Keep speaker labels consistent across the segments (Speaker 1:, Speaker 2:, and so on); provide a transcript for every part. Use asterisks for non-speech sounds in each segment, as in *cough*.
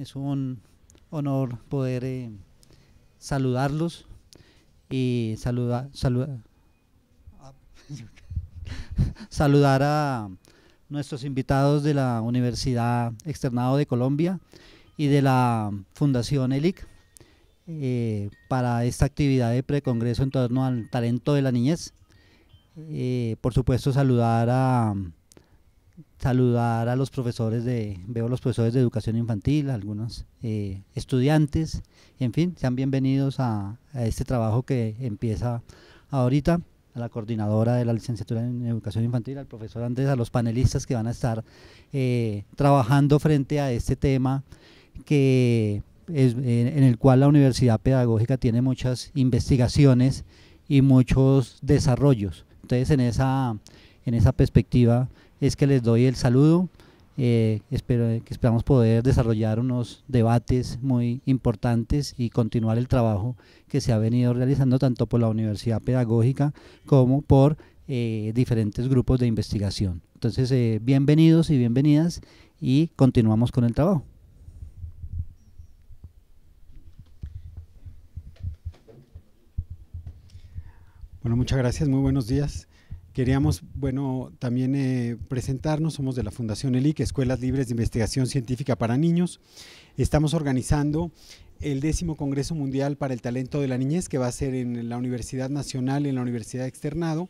Speaker 1: Es un honor poder eh, saludarlos y *laughs* saludar a nuestros invitados de la Universidad Externado de Colombia y de la Fundación ELIC eh, para esta actividad de precongreso en torno al talento de la niñez. Eh, por supuesto, saludar a saludar a los profesores de, veo los profesores de educación infantil, algunos eh, estudiantes, en fin, sean bienvenidos a, este trabajo que empieza ahorita, a la coordinadora de la licenciatura en educación infantil, al profesor Andrés, a los panelistas que van a estar eh, trabajando frente a este tema que en el cual la universidad pedagógica tiene muchas investigaciones y muchos desarrollos. Entonces, en esa, en esa perspectiva, es que les doy el saludo. Eh, espero, que esperamos poder desarrollar unos debates muy importantes y continuar el trabajo que se ha venido realizando tanto por la Universidad Pedagógica como por eh, diferentes grupos de investigación. Entonces, eh, bienvenidos y bienvenidas y continuamos con el trabajo.
Speaker 2: Bueno, muchas gracias, muy buenos días. Queríamos, bueno, también eh, presentarnos, somos de la Fundación ELIC, Escuelas Libres de Investigación Científica para Niños. Estamos organizando el décimo Congreso Mundial para el Talento de la Niñez, que va a ser en la Universidad Nacional, en la Universidad Externado,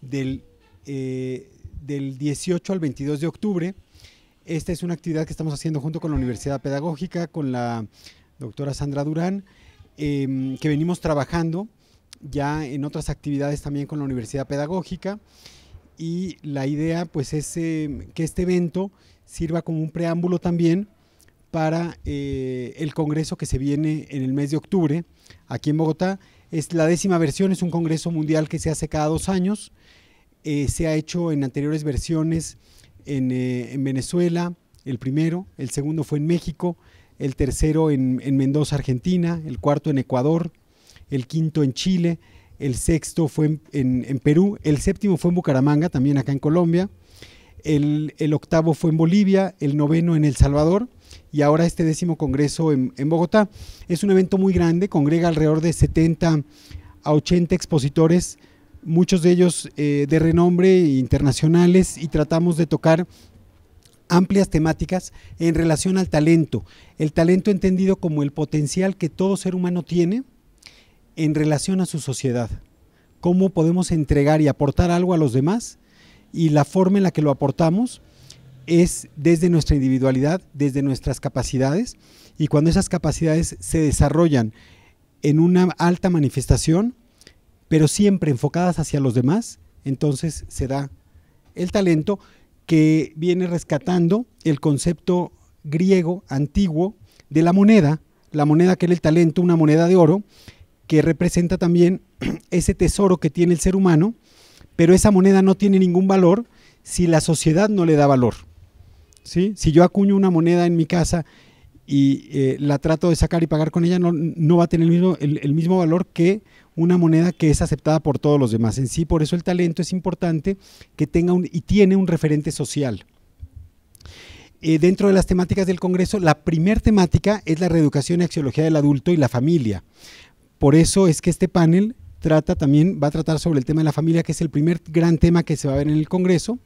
Speaker 2: del, 18 eh, al 22 de octubre. Esta es una actividad que estamos haciendo junto con la Universidad Pedagógica, con la doctora Sandra Durán, em, que venimos trabajando ya en otras actividades también con la Universidad Pedagógica y la idea pues es em, que este evento sirva como un preámbulo también para eh, el congreso que se viene en el mes de octubre aquí en Bogotá. Es la décima versión, es un congreso mundial que se hace cada dos años. Eh, se ha hecho en anteriores versiones eh, en, Venezuela, el primero, el segundo fue en México, el tercero en Mendoza, Argentina, el cuarto en Ecuador, el quinto en Chile, el sexto fue en, Perú, el séptimo fue en Bucaramanga, también acá en Colombia, el, octavo fue en Bolivia, el noveno en El Salvador y ahora este décimo congreso en, Bogotá. Es un evento muy grande, congrega alrededor de 70 a 80 expositores, muchos de ellos eh, de renombre internacionales y tratamos de tocar amplias temáticas en relación al talento. El talento entendido como el potencial que todo ser humano tiene en relación a su sociedad, cómo podemos entregar y aportar algo a los demás y la forma en la que lo aportamos es desde nuestra individualidad, desde nuestras capacidades y cuando esas capacidades se desarrollan en una alta manifestación, pero siempre enfocadas hacia los demás, entonces se da el talento que viene rescatando el concepto griego antiguo de la moneda, la moneda que era el talento, una moneda de oro, que representa también *clears throat* ese tesoro que tiene el ser humano, pero esa moneda no tiene ningún valor si la sociedad no le da valor. ¿sí? Si yo acuño una moneda en mi casa y eh, la trato de sacar y pagar con ella, no, va a tener el mismo, el, mismo, valor que una moneda que es aceptada por todos los demás. En sí, por eso el talento es importante que tenga un, y tiene un referente social. Eh, dentro de las temáticas del Congreso, la primer temática es la reeducación y axiología del adulto y la familia. Por eso es que este panel trata también, va a tratar sobre el tema de la familia, que es el primer gran tema que se va a ver en el Congreso.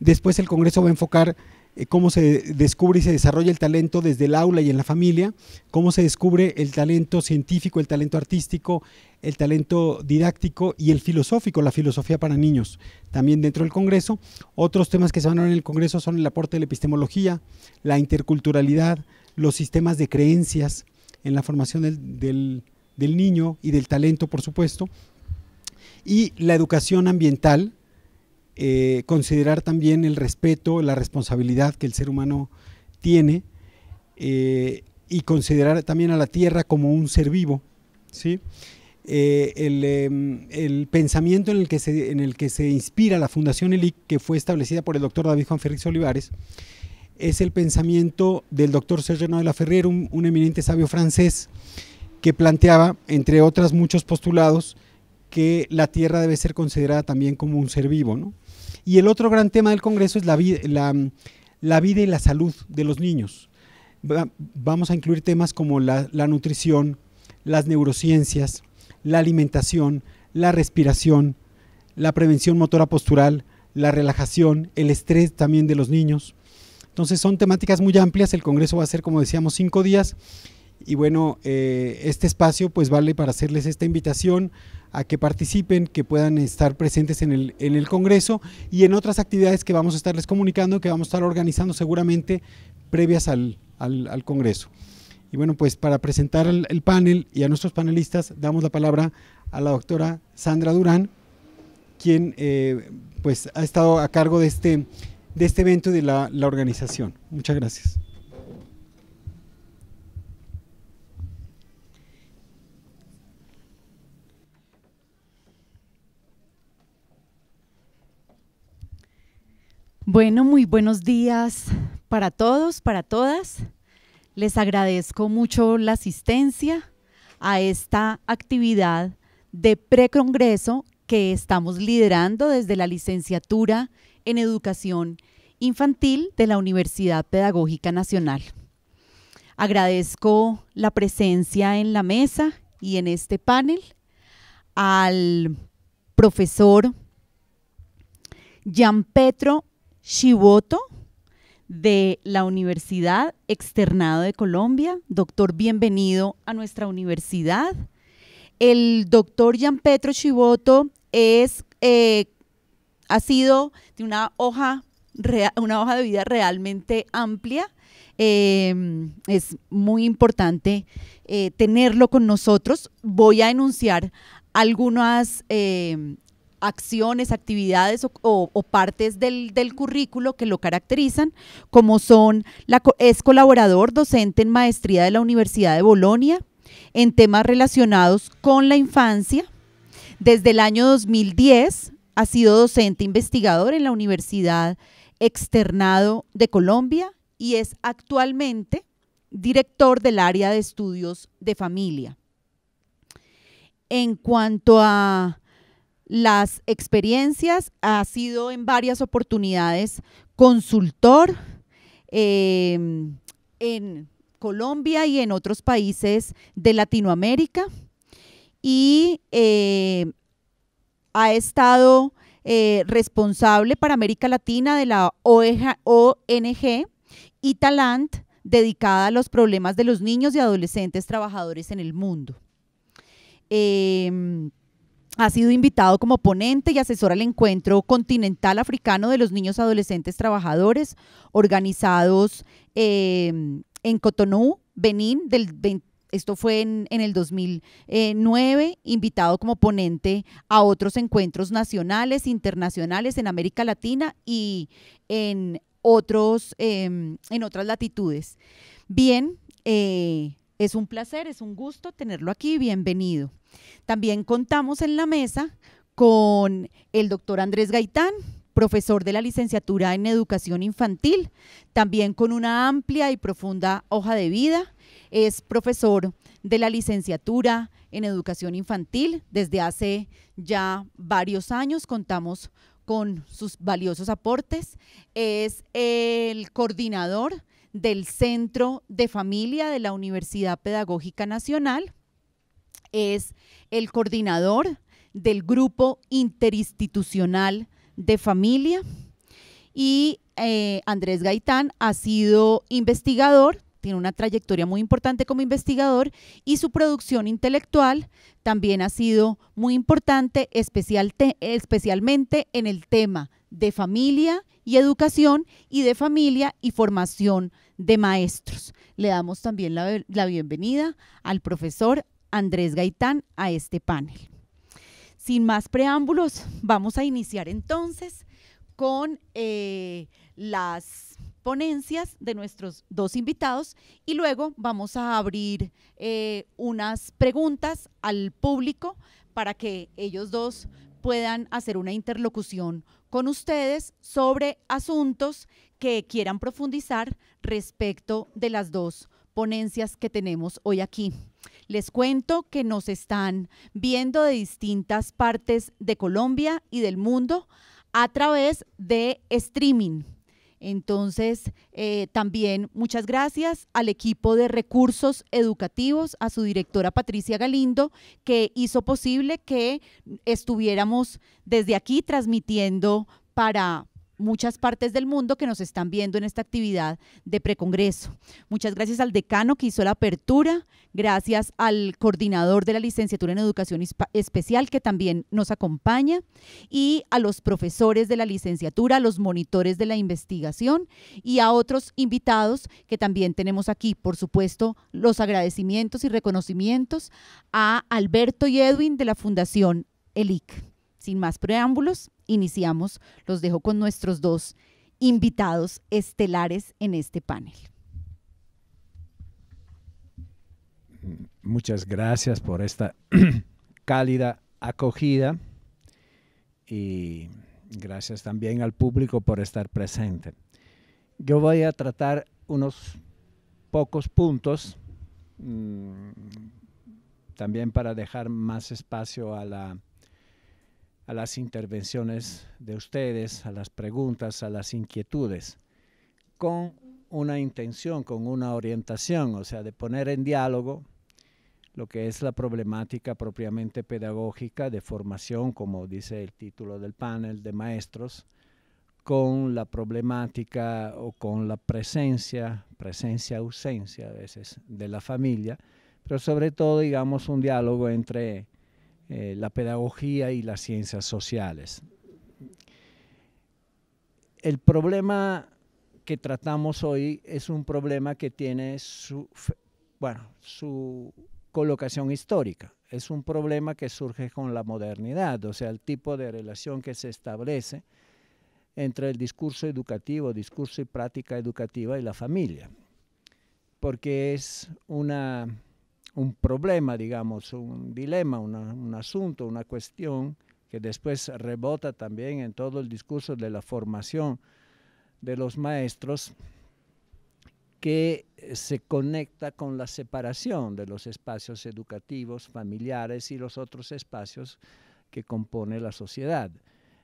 Speaker 2: Después el Congreso va a enfocar eh, cómo se descubre y se desarrolla el talento desde el aula y en la familia, cómo se descubre el talento científico, el talento artístico, el talento didáctico y el filosófico, la filosofía para niños, también dentro del Congreso. Otros temas que se van a ver en el Congreso son el aporte de la epistemología, la interculturalidad, los sistemas de creencias en la formación del del niño y del talento, por supuesto. Y la educación ambiental, eh, considerar también el respeto, la responsabilidad que el ser humano tiene eh, y considerar también a la tierra como un ser vivo. ¿sí? Eh, em, el, pensamiento en el, que se, en el que se inspira la Fundación ELIC, que fue establecida por el doctor David Juan Félix Olivares, es el pensamiento del doctor Sergio de la Ferrer, un eminente sabio francés, que planteaba, entre otras muchos postulados, que la tierra debe ser considerada también como un ser vivo. Y el otro gran tema del Congreso es la, vida, la, vida y la salud de los niños. vamos a incluir temas como la nutrición, las neurociencias, la alimentación, la respiración, la prevención motora postural, la relajación, el estrés también de los niños. Entonces son temáticas muy amplias, el Congreso va a ser, como decíamos, cinco días y bueno, eh, este espacio pues vale para hacerles esta invitación a que participen, que puedan estar presentes en el, Congreso y en otras actividades que vamos a estarles comunicando, que vamos a estar organizando seguramente previas al, Congreso. Y bueno, pues para presentar el, panel y a nuestros panelistas, damos la palabra a la doctora Sandra Durán, quien eh, pues ha estado a cargo de este, este evento y de la organización. Muchas gracias.
Speaker 3: Bueno, muy buenos días para todos, para todas. Les agradezco mucho la asistencia a esta actividad de precongreso que estamos liderando desde la licenciatura en Educación Infantil de la Universidad Pedagógica Nacional. Agradezco la presencia en la mesa y en este panel al profesor Gianpetro Shiboto de la Universidad Externado de Colombia. Doctor, bienvenido a nuestra universidad. El doctor petro Chivoto es, eh, ha sido de una hoja, una hoja de vida realmente amplia. Eh, es muy importante eh, tenerlo con nosotros. Voy a enunciar algunas acciones, actividades o, partes del, currículo que lo caracterizan, como son, es colaborador docente en maestría de la Universidad de Bolonia en temas relacionados con la infancia. Desde el año 2010 ha sido docente investigador en la Universidad Externado de Colombia y es actualmente director del área de estudios de familia. En cuanto a las experiencias, ha sido en varias oportunidades consultor em, en Colombia y en otros países de Latinoamérica y eh, ha estado eh, responsable para América Latina de la ONG e Italant, dedicada a los problemas de los niños y adolescentes trabajadores en el mundo. Em, ha sido invitado como ponente y asesor al encuentro continental africano de los niños adolescentes trabajadores organizados em, en Cotonou, Benín, del esto fue en, el 2009, invitado como ponente a otros encuentros nacionales, internacionales en América Latina y en, otros, em, en otras latitudes. Bien, eh, es un placer, es un gusto tenerlo aquí, bienvenido. También contamos en la mesa con el doctor Andrés Gaitán, profesor de la licenciatura en educación infantil, también con una amplia y profunda hoja de vida. Es profesor de la licenciatura en educación infantil. Desde hace ya varios años contamos con sus valiosos aportes. Es el coordinador del Centro de Familia de la Universidad Pedagógica Nacional es el coordinador del grupo interinstitucional de familia y eh, Andrés Gaitán ha sido investigador, tiene una trayectoria muy importante como investigador y su producción intelectual también ha sido muy importante, especialmente en el tema de familia y educación y de familia y formación de maestros. Le damos también la, la bienvenida al profesor Andrés Gaitán a este panel. Sin más preámbulos, vamos a iniciar entonces con eh, las ponencias de nuestros dos invitados y luego vamos a abrir eh, unas preguntas al público para que ellos dos puedan hacer una interlocución con ustedes sobre asuntos que quieran profundizar respecto de las dos ponencias que tenemos hoy aquí. Les cuento que nos están viendo de distintas partes de Colombia y del mundo a través de streaming. Entonces, eh, también muchas gracias al equipo de recursos educativos, a su directora Patricia Galindo, que hizo posible que estuviéramos desde aquí transmitiendo para, muchas partes del mundo que nos están viendo en esta actividad de precongreso. Muchas gracias al decano que hizo la apertura, gracias al coordinador de la licenciatura en educación especial que también nos acompaña y a los profesores de la licenciatura, a los monitores de la investigación y a otros invitados que también tenemos aquí. Por supuesto, los agradecimientos y reconocimientos a Alberto y Edwin de la Fundación ELIC. Sin más preámbulos, iniciamos, los dejo con nuestros dos invitados estelares en este panel.
Speaker 4: Muchas gracias por esta *clears throat* cálida acogida y gracias también al público por estar presente. Yo voy a tratar unos pocos puntos mm, también para dejar más espacio a la a las intervenciones de ustedes, a las preguntas, a las inquietudes, con una intención, con una orientación, o sea, de poner en diálogo lo que es la problemática propiamente pedagógica de formación, como dice el título del panel de maestros, con la problemática o con la presencia, presencia-ausencia a veces de la familia, pero sobre todo, digamos, un diálogo entre eh, la pedagogía y las ciencias sociales. El problema que tratamos hoy es un problema que tiene su, bueno, su colocación histórica. Es un problema que surge con la modernidad, o sea, el tipo de relación que se establece entre el discurso educativo, discurso y práctica educativa y la familia, porque es una un problema, digamos, un dilema, un asunto, una cuestión que después rebota también en todo el discurso de la formación de los maestros, que eh, se conecta con la separación de los espacios educativos, familiares y los otros espacios que compone la sociedad.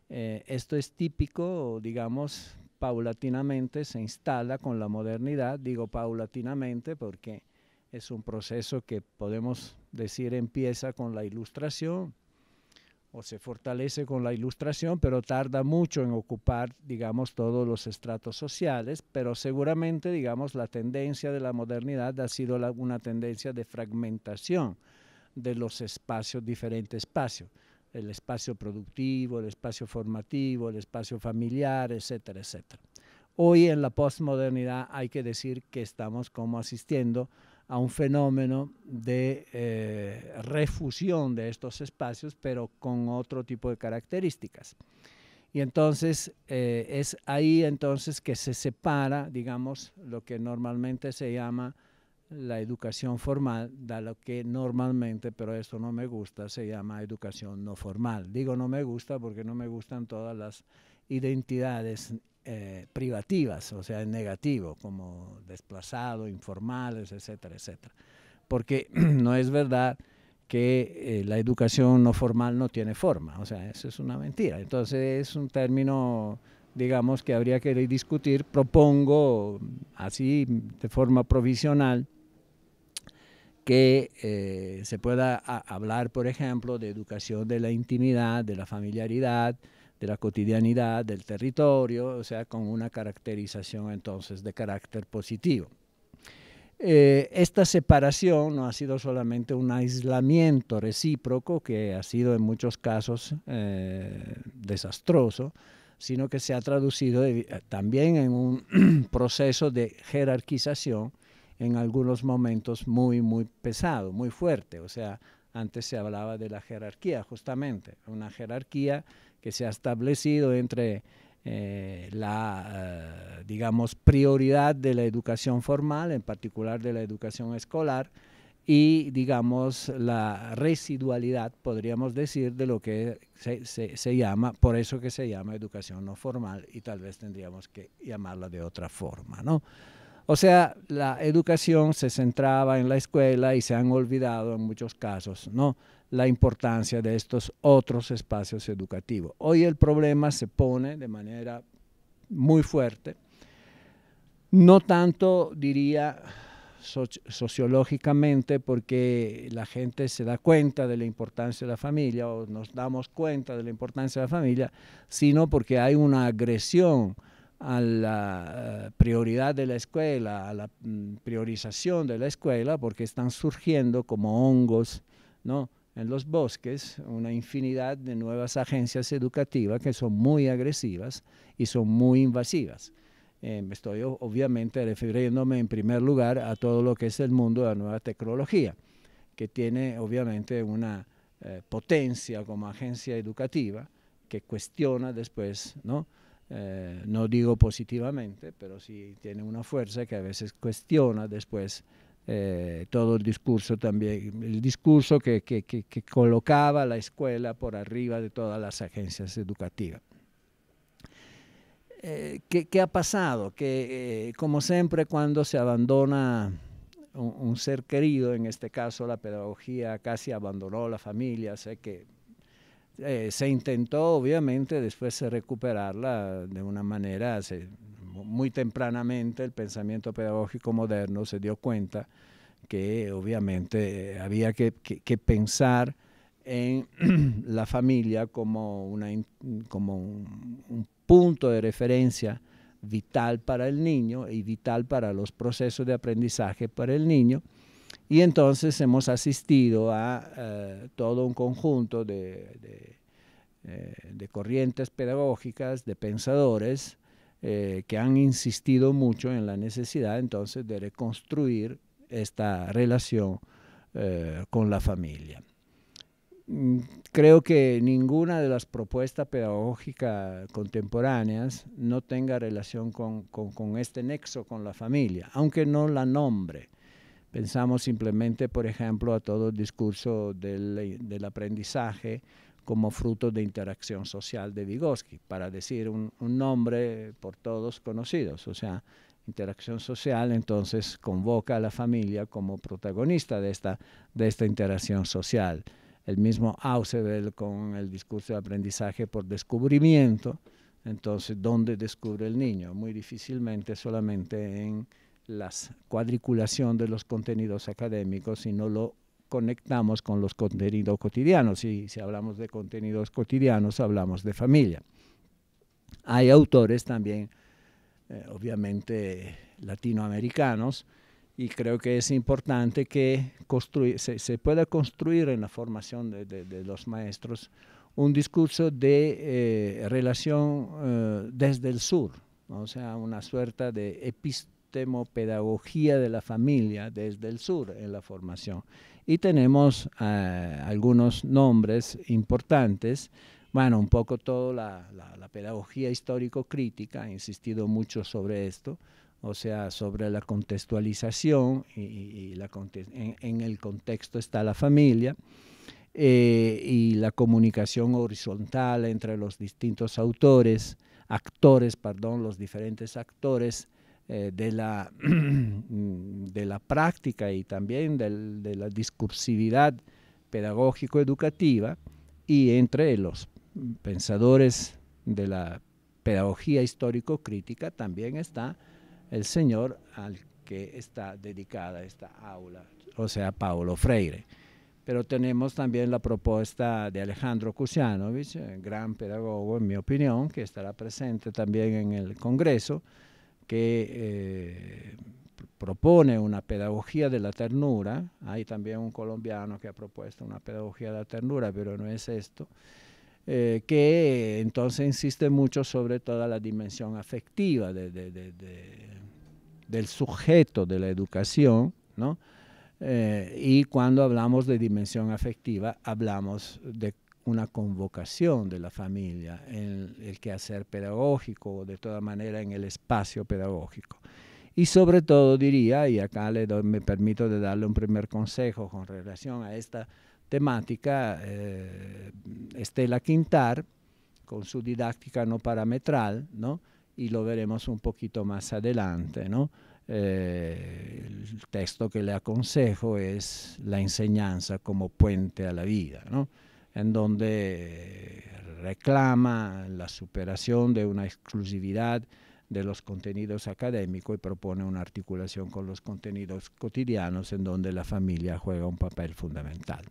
Speaker 4: Eh, esto es típico, digamos, paulatinamente se instala con la modernidad, digo paulatinamente porque es un proceso que podemos decir empieza con la ilustración o se fortalece con la ilustración, pero tarda mucho en ocupar, digamos, todos los estratos sociales, pero seguramente, digamos, la tendencia de la modernidad ha sido una tendencia de fragmentación de los espacios, diferentes espacios, el espacio productivo, el espacio formativo, el espacio familiar, etcétera, etcétera. Hoy en la postmodernidad hay que decir que estamos como asistiendo a un fenómeno de eh, refusión de estos espacios, pero con otro tipo de características. Y entonces eh, es ahí entonces que se separa, digamos, lo que normalmente se llama la educación formal de lo que normalmente, pero esto no me gusta, se llama educación no formal. Digo no me gusta porque no me gustan todas las identidades eh, privativas, o sea, en negativo, como desplazado, informales, etcétera, etcétera. Porque *clears throat* no es verdad que eh, la educación no formal no tiene forma, o sea, eso es una mentira. Entonces es un término, digamos, que habría que discutir. Propongo, así, de forma provisional, que eh, se pueda hablar, por ejemplo, de educación de la intimidad, de la familiaridad, de la cotidianidad, del territorio, o sea, con una caracterización entonces de carácter positivo. Eh, esta separación no ha sido solamente un aislamiento recíproco, que ha sido en muchos casos eh, desastroso, sino que se ha traducido eh, también en un *clears throat* proceso de jerarquización en algunos momentos muy, muy pesado, muy fuerte. O sea, antes se hablaba de la jerarquía, justamente, una jerarquía que se ha establecido entre eh, la, eh, digamos, prioridad de la educación formal, en particular de la educación escolar, y, digamos, la residualidad, podríamos decir, de lo que se, se, llama, por eso que se llama educación no formal, y tal vez tendríamos que llamarla de otra forma, ¿no? O sea, la educación se centraba en la escuela y se han olvidado en muchos casos, ¿no? la importancia de estos otros espacios educativos. Hoy el problema se pone de manera muy fuerte, no tanto diría sociológicamente porque la gente se da cuenta de la importancia de la familia o nos damos cuenta de la importancia de la familia, sino porque hay una agresión a la eh, prioridad de la escuela, a la mm, priorización de la escuela, porque están surgiendo como hongos ¿no? en los bosques una infinidad de nuevas agencias educativas que son muy agresivas y son muy invasivas. Eh, estoy obviamente refiriéndome en primer lugar a todo lo que es el mundo de la nueva tecnología, que tiene obviamente una eh, potencia como agencia educativa que cuestiona después, ¿no? Eh, no digo positivamente, pero sí tiene una fuerza que a veces cuestiona después eh, todo el discurso también, el discurso que, colocaba la escuela por arriba de todas las agencias educativas. Eh, ¿qué, ha pasado? Que como siempre cuando se abandona un, un, ser querido, en este caso la pedagogía casi abandonó la familia, sé que eh, se intentó, obviamente, después recuperarla de una manera, muy tempranamente el pensamiento pedagógico moderno se dio cuenta que obviamente había que, pensar en *clears throat* la familia como, como un, punto de referencia vital para el niño y vital para los procesos de aprendizaje para el niño y entonces hemos asistido a eh, todo un conjunto eh, de, corrientes pedagógicas, de pensadores, eh, que han insistido mucho en la necesidad entonces de reconstruir esta relación con la familia. Mm, creo que ninguna de las propuestas pedagógicas contemporáneas no tenga relación con este nexo con la familia, aunque no la nombre Pensamos simplemente, por ejemplo, a todo el discurso del, aprendizaje como fruto de interacción social de Vygotsky, para decir un, nombre por todos conocidos. O sea, interacción social entonces convoca a la familia como protagonista de esta, de esta interacción social. El mismo Ausubel con el discurso de aprendizaje por descubrimiento, entonces, ¿dónde descubre el niño? Muy difícilmente solamente en la cuadriculación de los contenidos académicos, si no lo conectamos con los contenidos cotidianos. Y si hablamos de contenidos cotidianos, hablamos de familia. Hay autores también, eh, obviamente, latinoamericanos, y creo que es importante que se, se, pueda construir en la formación de, los maestros un discurso de eh, relación eh, desde el sur, o sea, una suerte de epistemología, pedagogía de la familia desde el sur en la formación. Y tenemos eh, algunos nombres importantes. Bueno, un poco toda la, pedagogía histórico-crítica, he insistido mucho sobre esto, o sea, sobre la contextualización y, en, el contexto está la familia eh, y la comunicación horizontal entre los distintos autores, actores, perdón, los diferentes actores eh, *clears throat* de, la, práctica y también de la discursividad pedagógico-educativa y entre los pensadores de la pedagogía histórico-crítica también está el señor al que está dedicada esta aula, o sea, Paulo Freire. Pero tenemos también la propuesta de Alejandro Kusianovich, eh, gran pedagogo en mi opinión, que estará presente también en el Congreso, que eh, propone una pedagogía de la ternura. Hay también un colombiano que ha propuesto una pedagogía de la ternura, pero no es esto. Eh, que entonces insiste mucho sobre toda la dimensión afectiva del sujeto de la educación, ¿no? Eh, y cuando hablamos de dimensión afectiva, hablamos de una convocación de la familia en el quehacer pedagógico o de toda manera en el espacio pedagógico. Y sobre todo diría, y acá me permito de darle un primer consejo con relación a esta temática, eh, Estela Quintar, con su didáctica no parametral, ¿no? y lo veremos un poquito más adelante. ¿no? Eh, el texto que le aconsejo es La enseñanza como puente a la vida. ¿no? en donde reclama la superación de una exclusividad de los contenidos académicos y propone una articulación con los contenidos cotidianos en donde la familia juega un papel fundamental.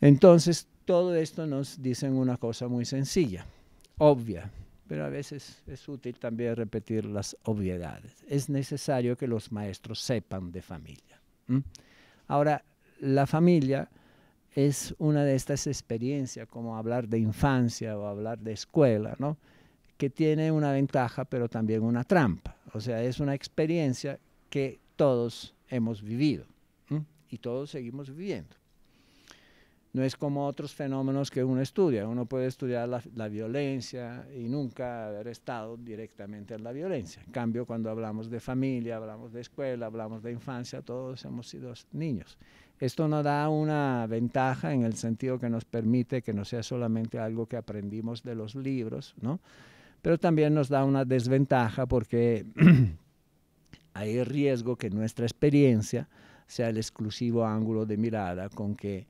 Speaker 4: Entonces, todo esto nos dice una cosa muy sencilla, obvia, pero a veces es útil también repetir las obviedades. Es necesario que los maestros sepan de familia. Ahora, la familia es una de estas experiencias, como hablar de infancia o hablar de escuela, ¿no? que tiene una ventaja pero también una trampa. O sea, es una experiencia que todos hemos vivido y todos seguimos viviendo. No es como otros fenómenos que uno estudia. Uno puede estudiar la, violencia y nunca haber estado directamente en la violencia. En cambio, cuando hablamos de familia, hablamos de escuela, hablamos de infancia, todos hemos sido niños. Esto nos da una ventaja en el sentido que nos permite que no sea solamente algo que aprendimos de los libros, ¿no? pero también nos da una desventaja porque *clears throat* hay riesgo que nuestra experiencia sea el exclusivo ángulo de mirada con que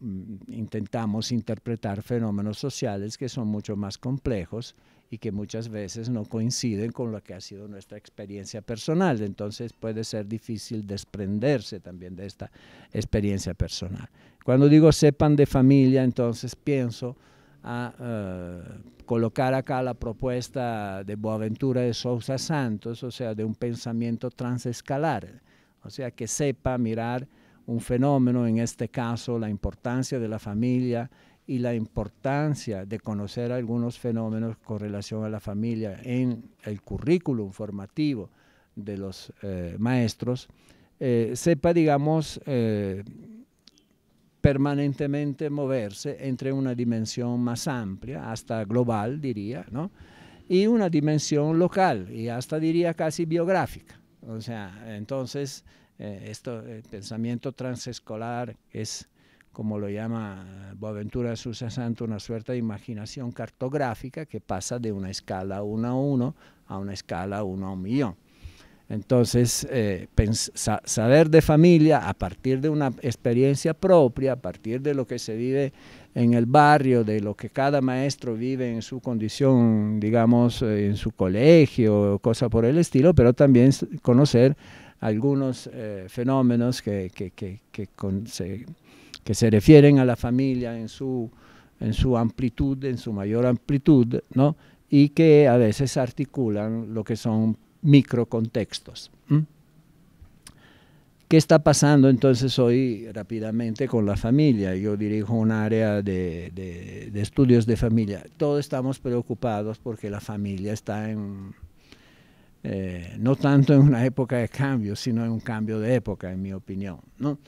Speaker 4: Mm, intentamos interpretar fenómenos sociales que son mucho más complejos y que muchas veces no coinciden con lo que ha sido nuestra experiencia personal. Entonces puede ser difícil desprenderse también de esta experiencia personal. Cuando digo sepan de familia, entonces pienso a ah, eh, colocar acá la propuesta de Boaventura de Sousa Santos, o sea, de un pensamiento transescalar, o sea, que sepa mirar un fenómeno, en este caso la importancia de la familia y la importancia de conocer algunos fenómenos con relación a la familia en el currículum formativo de los eh, maestros, eh, sepa, digamos, eh, permanentemente moverse entre una dimensión más amplia, hasta global, diría, ¿no? y una dimensión local, y hasta diría casi biográfica. O sea, entonces eh, esto, el eh, pensamiento transescolar es, como lo llama Boaventura Sousa Santo, una suerte de imaginación cartográfica que pasa de una escala uno a uno a una escala uno a un millón. Entonces, eh, saber de familia a partir de una experiencia propia, a partir de lo que se vive en el barrio, de lo que cada maestro vive en su condición, digamos, en su colegio, cosa por el estilo, pero también conocer algunos eh, fenómenos que, que, que, que, se, que, se, refieren a la familia en su, en su amplitud, en su mayor amplitud, ¿no? y que a veces articulan lo que son microcontextos. ¿Qué está pasando entonces hoy rápidamente con la familia? Yo dirijo un área de, de, de estudios de familia. Todos estamos preocupados porque la familia está en eh, no tanto en una época de cambio, sino en un cambio de época, en mi opinión. ¿no?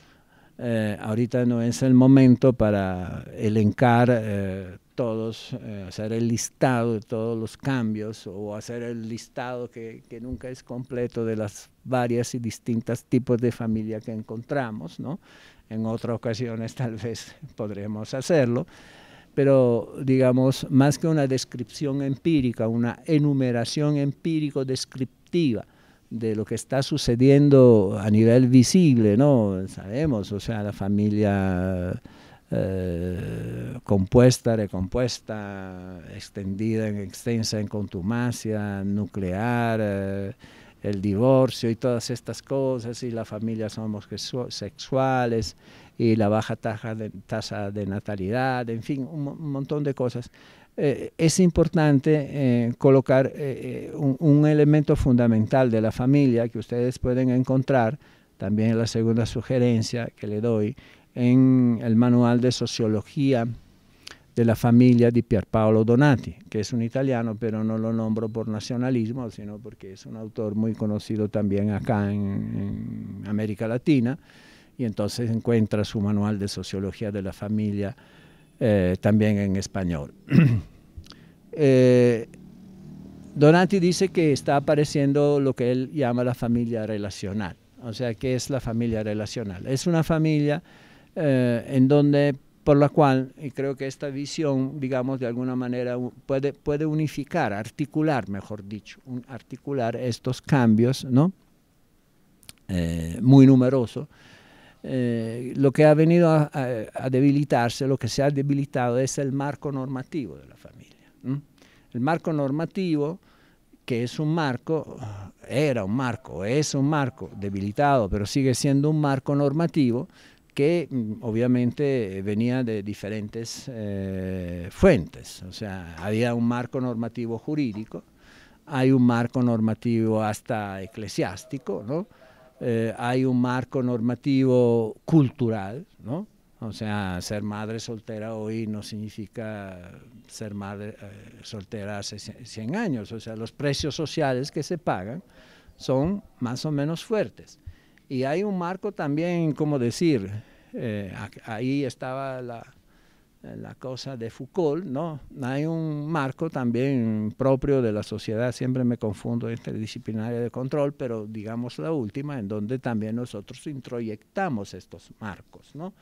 Speaker 4: Eh, ahorita no es el momento para elencar eh, todos, hacer el listado de todos los cambios o hacer el listado que, nunca es completo de las varias y distintas tipos de familia que encontramos. ¿no? En otras ocasiones *laughs* tal vez podremos hacerlo pero digamos, más que una descripción empírica, una enumeración empírico-descriptiva de lo que está sucediendo a nivel visible, ¿no? Sabemos, o sea, la familia eh, compuesta, recompuesta, extendida, extensa, en contumacia, nuclear, eh, el divorcio y todas estas cosas, y la familia somos sexuales, y la baja tasa de, tasa de natalidad, en fin, un, montón de cosas. Eh, es importante eh, colocar eh, un, elemento fundamental de la familia que ustedes pueden encontrar, también la segunda sugerencia que le doy, en el manual de sociología de la familia de Pierpaolo Donati, que es un italiano, pero no lo nombro por nacionalismo, sino porque es un autor muy conocido también acá en América Latina y entonces encuentra su manual de sociología de la familia eh, también en español. *clears throat* Eh, Donati dice que está apareciendo lo que él llama la familia relacional, o sea, ¿qué es la familia relacional? Es una familia eh, en donde por la cual, y creo que esta visión, digamos, de alguna manera puede, puede unificar, articular, mejor dicho, articular estos cambios, ¿no? muy numerosos eh, lo que ha venido a, debilitarse, lo que se ha debilitado es el marco normativo de la familia. El marco normativo, que es un marco, era un marco, es un marco debilitado, pero sigue siendo un marco normativo que mm, obviamente venía de diferentes eh, fuentes. O sea, había un marco normativo jurídico, hay un marco normativo hasta eclesiástico, ¿no? Eh, hay un marco normativo cultural, ¿no? O sea, ser madre soltera hoy no significa ser madre eh, soltera hace 100 años. O sea, los precios sociales que se pagan son más o menos fuertes. Y hay un marco también, como decir, eh, ahí estaba la, la cosa de Foucault, ¿no? Hay un marco también propio de la sociedad, siempre me confundo interdisciplinaria de control, pero digamos la última, en donde también nosotros introyectamos estos marcos, ¿no?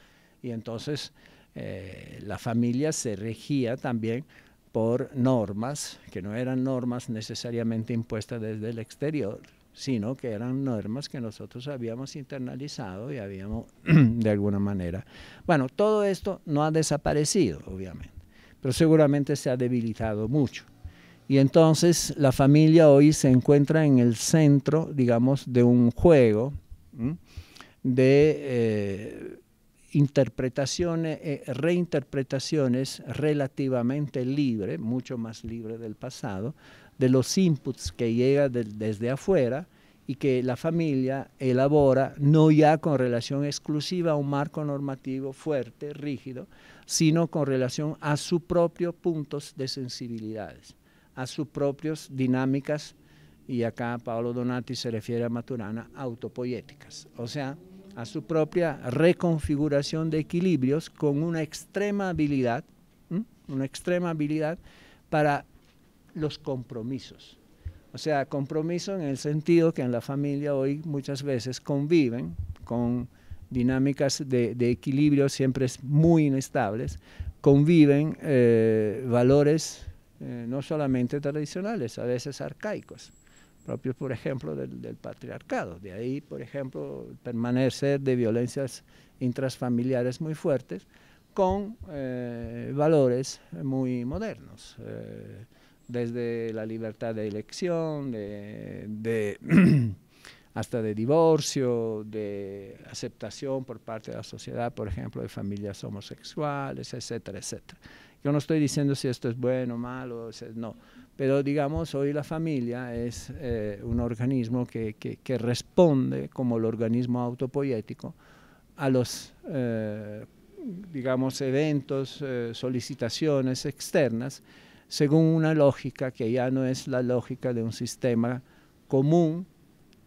Speaker 4: Y entonces eh, la familia se regía también por normas, que no eran normas necesariamente impuestas desde el exterior, sino que eran normas que nosotros habíamos internalizado y habíamos, *clears throat* de alguna manera, bueno, todo esto no ha desaparecido, obviamente, pero seguramente se ha debilitado mucho. Y entonces la familia hoy se encuentra en el centro, digamos, de un juego de eh, interpretaciones, eh, reinterpretaciones relativamente libre, mucho más libre del pasado, de los inputs que llega desde afuera y que la familia elabora no ya con relación exclusiva a un marco normativo fuerte, rígido, sino con relación a sus propios puntos de sensibilidades, a sus propias dinámicas, y acá Paolo Donati se refiere a Maturana, autopoéticas, o sea, a su propia reconfiguración de equilibrios con una extrema habilidad, una extrema habilidad para los compromisos. O sea, compromiso en el sentido que en la familia hoy muchas veces conviven con dinámicas de, equilibrio siempre muy inestables, conviven eh, valores eh, no solamente tradicionales, a veces arcaicos, propios por ejemplo del, patriarcado. De ahí, por ejemplo, permanecer de violencias intrafamiliares muy fuertes con eh, valores muy modernos desde la libertad de elección, *clears throat* hasta de divorcio, de aceptación por parte de la sociedad, por ejemplo, de familias homosexuales, etcétera, etcétera. Yo no estoy diciendo si esto es bueno o malo, no, pero digamos, hoy la familia es eh, un organismo que, responde como el organismo autopoético a los, eh, digamos, eventos, eh, solicitaciones externas según una lógica que ya no es la lógica de un sistema común,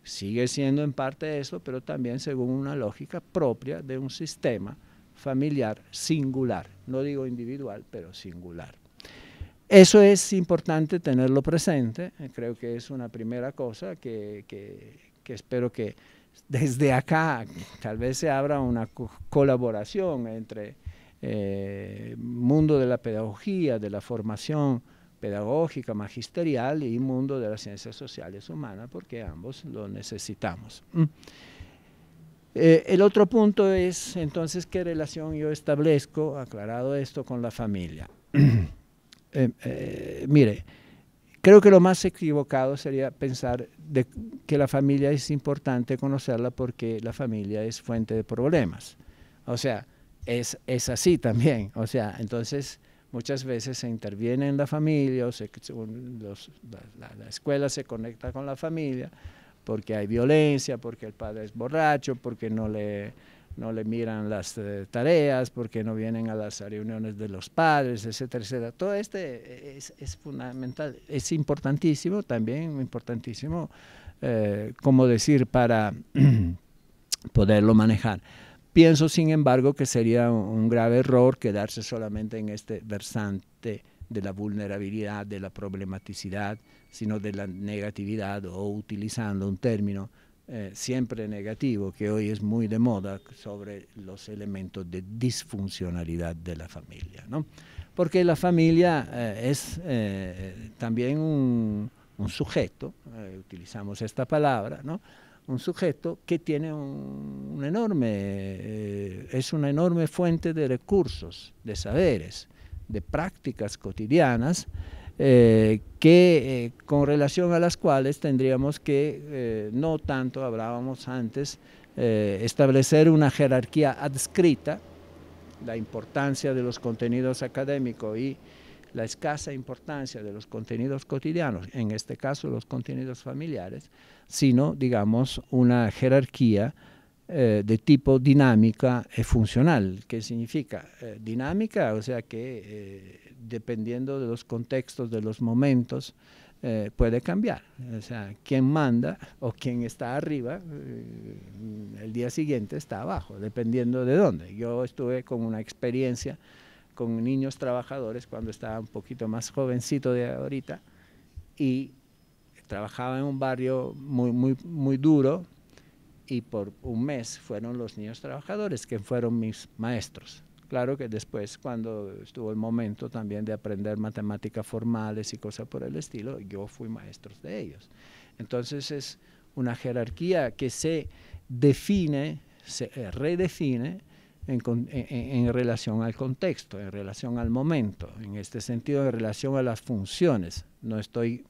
Speaker 4: sigue siendo en parte eso, pero también según una lógica propia de un sistema familiar singular, no digo individual, pero singular. Eso es importante tenerlo presente, creo que es una primera cosa que, espero que desde acá tal vez se abra una colaboración entre eh, mundo de la pedagogía, de la formación pedagógica, magisterial y mundo de las ciencias sociales humanas, porque ambos lo necesitamos. Mm. Eh, el otro punto es entonces qué relación yo establezco, aclarado esto, con la familia. *clears throat* Eh, mire, creo que lo más equivocado sería pensar de que la familia es importante conocerla porque la familia es fuente de problemas. O sea, es, es así también. O sea, entonces muchas veces se interviene en la familia, o la, escuela se conecta con la familia porque hay violencia, porque el padre es borracho, porque no le, no le miran las eh, tareas, porque no vienen a las reuniones de los padres, etcétera, etcétera. Todo este eh, es, fundamental, es importantísimo también, importantísimo, eh, como decir, para *clears throat* poderlo manejar. Pienso, sin embargo, que sería un grave error quedarse solamente en este versante de la vulnerabilidad, de la problematicidad, sino de la negatividad o utilizando un término eh, siempre negativo que hoy es muy de moda sobre los elementos de disfuncionalidad de la familia. ¿no? Porque la familia eh, es eh, también un, un sujeto, utilizamos esta palabra, ¿no? un sujeto que tiene un, enorme, eh, es una enorme fuente de recursos, de saberes, de prácticas cotidianas, eh, que eh, con relación a las cuales tendríamos que, no tanto hablábamos antes, establecer una jerarquía adscrita, la importancia de los contenidos académicos y la escasa importancia de los contenidos cotidianos, en este caso los contenidos familiares, sino, digamos, una jerarquía eh, de tipo dinámica y funcional. ¿Qué significa? Eh, dinámica, o sea que eh, dependiendo de los contextos, de los momentos, puede cambiar. O sea, quien manda o quien está arriba, el día siguiente está abajo, dependiendo de dónde. Yo estuve con una experiencia con niños trabajadores cuando estaba un poquito más jovencito de ahorita y Trabajaba en un barrio muy, muy, muy duro y por un mes fueron los niños trabajadores que fueron mis maestros. Claro que después, cuando estuvo el momento también de aprender matemáticas formales y cosas por el estilo, yo fui maestro de ellos. Entonces es una jerarquía que se define, se redefine en, en, relación al contexto, en relación al momento, en este sentido, en relación a las funciones. No estoy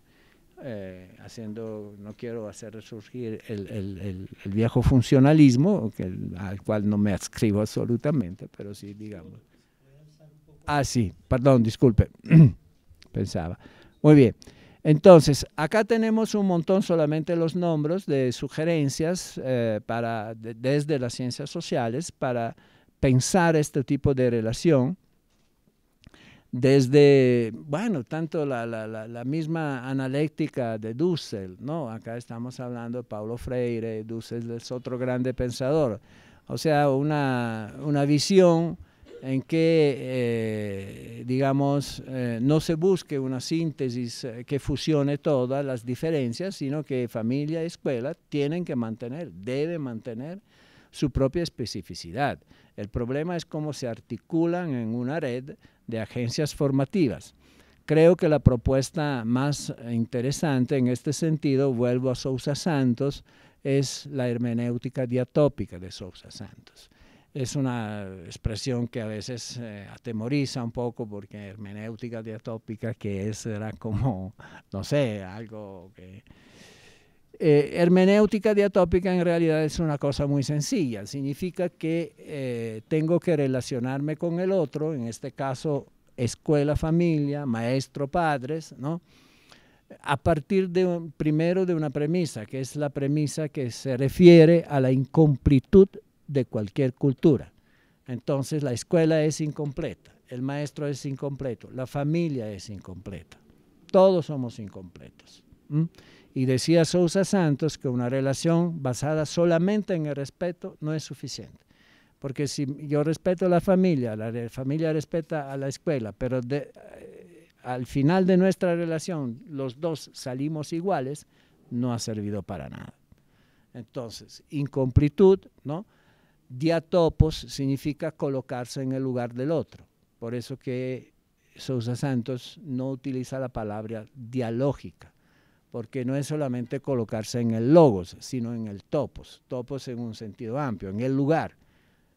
Speaker 4: eh, haciendo, no quiero hacer resurgir el, viejo funcionalismo, al cual no me adscribo absolutamente, pero sí, digamos. Ah, sí, perdón, disculpe, *clears throat* pensaba. Muy bien. Entonces, acá tenemos un montón solamente los nombres de sugerencias eh, para, desde las ciencias sociales para pensar este tipo de relación desde, bueno, tanto la, misma analéctica de Dussel, ¿no? Acá estamos hablando de Paulo Freire, Dussel es otro grande pensador. O sea, una, visión en que, eh, digamos, eh, no se busque una síntesis eh, que fusione todas las diferencias, sino que familia y escuela tienen que mantener, deben mantener su propia especificidad. El problema es cómo se articulan en una red de agencias formativas. Creo que la propuesta más interesante en este sentido, vuelvo a Sousa Santos, es la hermenéutica diatópica de Sousa Santos. Es una expresión que a veces eh, atemoriza un poco porque hermenéutica diatópica que es era como, no sé, algo que eh, hermenéutica diatópica en realidad es una cosa muy sencilla, significa que eh, tengo que relacionarme con el otro, en este caso escuela, familia, maestro, padres, ¿no? a partir de, primero de una premisa, que es la premisa que se refiere a la incomplitud de cualquier cultura. Entonces la escuela es incompleta, el maestro es incompleto, la familia es incompleta, todos somos incompletos. Y decía Sousa Santos que una relación basada solamente en el respeto no es suficiente. Porque si yo respeto a la familia, la familia respeta a la escuela, pero eh, al final de nuestra relación los dos salimos iguales, no ha servido para nada. Entonces, incomplitud, ¿no? Diatopos significa colocarse en el lugar del otro. Por eso que Sousa Santos no utiliza la palabra dialógica, porque no es solamente colocarse en el logos, sino en el topos, topos en un sentido amplio, en el lugar,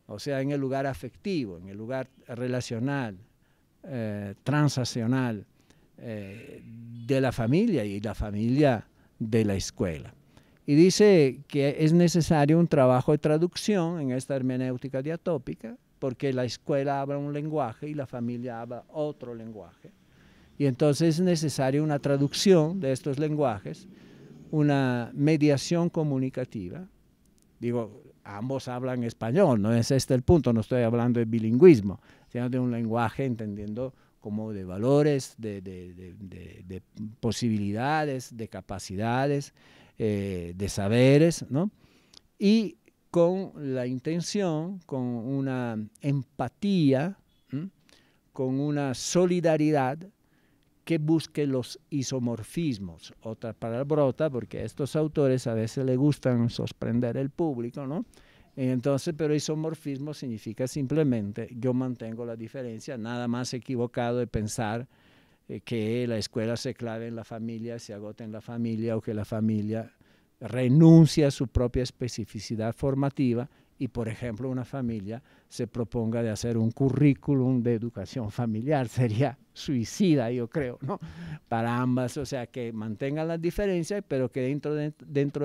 Speaker 4: o sea, en el lugar afectivo, en el lugar relacional, eh, transaccional eh, de la familia y la familia de la escuela. Y dice que es necesario un trabajo de traducción en esta hermenéutica diatópica, porque la escuela habla un lenguaje y la familia habla otro lenguaje y entonces es necesaria una traducción de estos lenguajes, una mediación comunicativa. Digo, ambos hablan español, no es este el punto, no estoy hablando de bilingüismo, sino de un lenguaje entendiendo como de valores, de, posibilidades, de capacidades, eh, de saberes, ¿no? Y con la intención, con una empatía, con una solidaridad que busque los isomorfismos. Otra brota porque a estos autores a veces le gustan sorprender el público, ¿no? Entonces, pero isomorfismo significa simplemente yo mantengo la diferencia, nada más equivocado de pensar eh, que la escuela se clave en la familia, se agote en la familia o que la familia renuncia a su propia especificidad formativa y, por ejemplo, una familia se proponga de hacer un currículum de educación familiar. *laughs* Sería suicida, yo creo, ¿no? Para ambas, o sea, que mantengan las diferencias, pero que dentro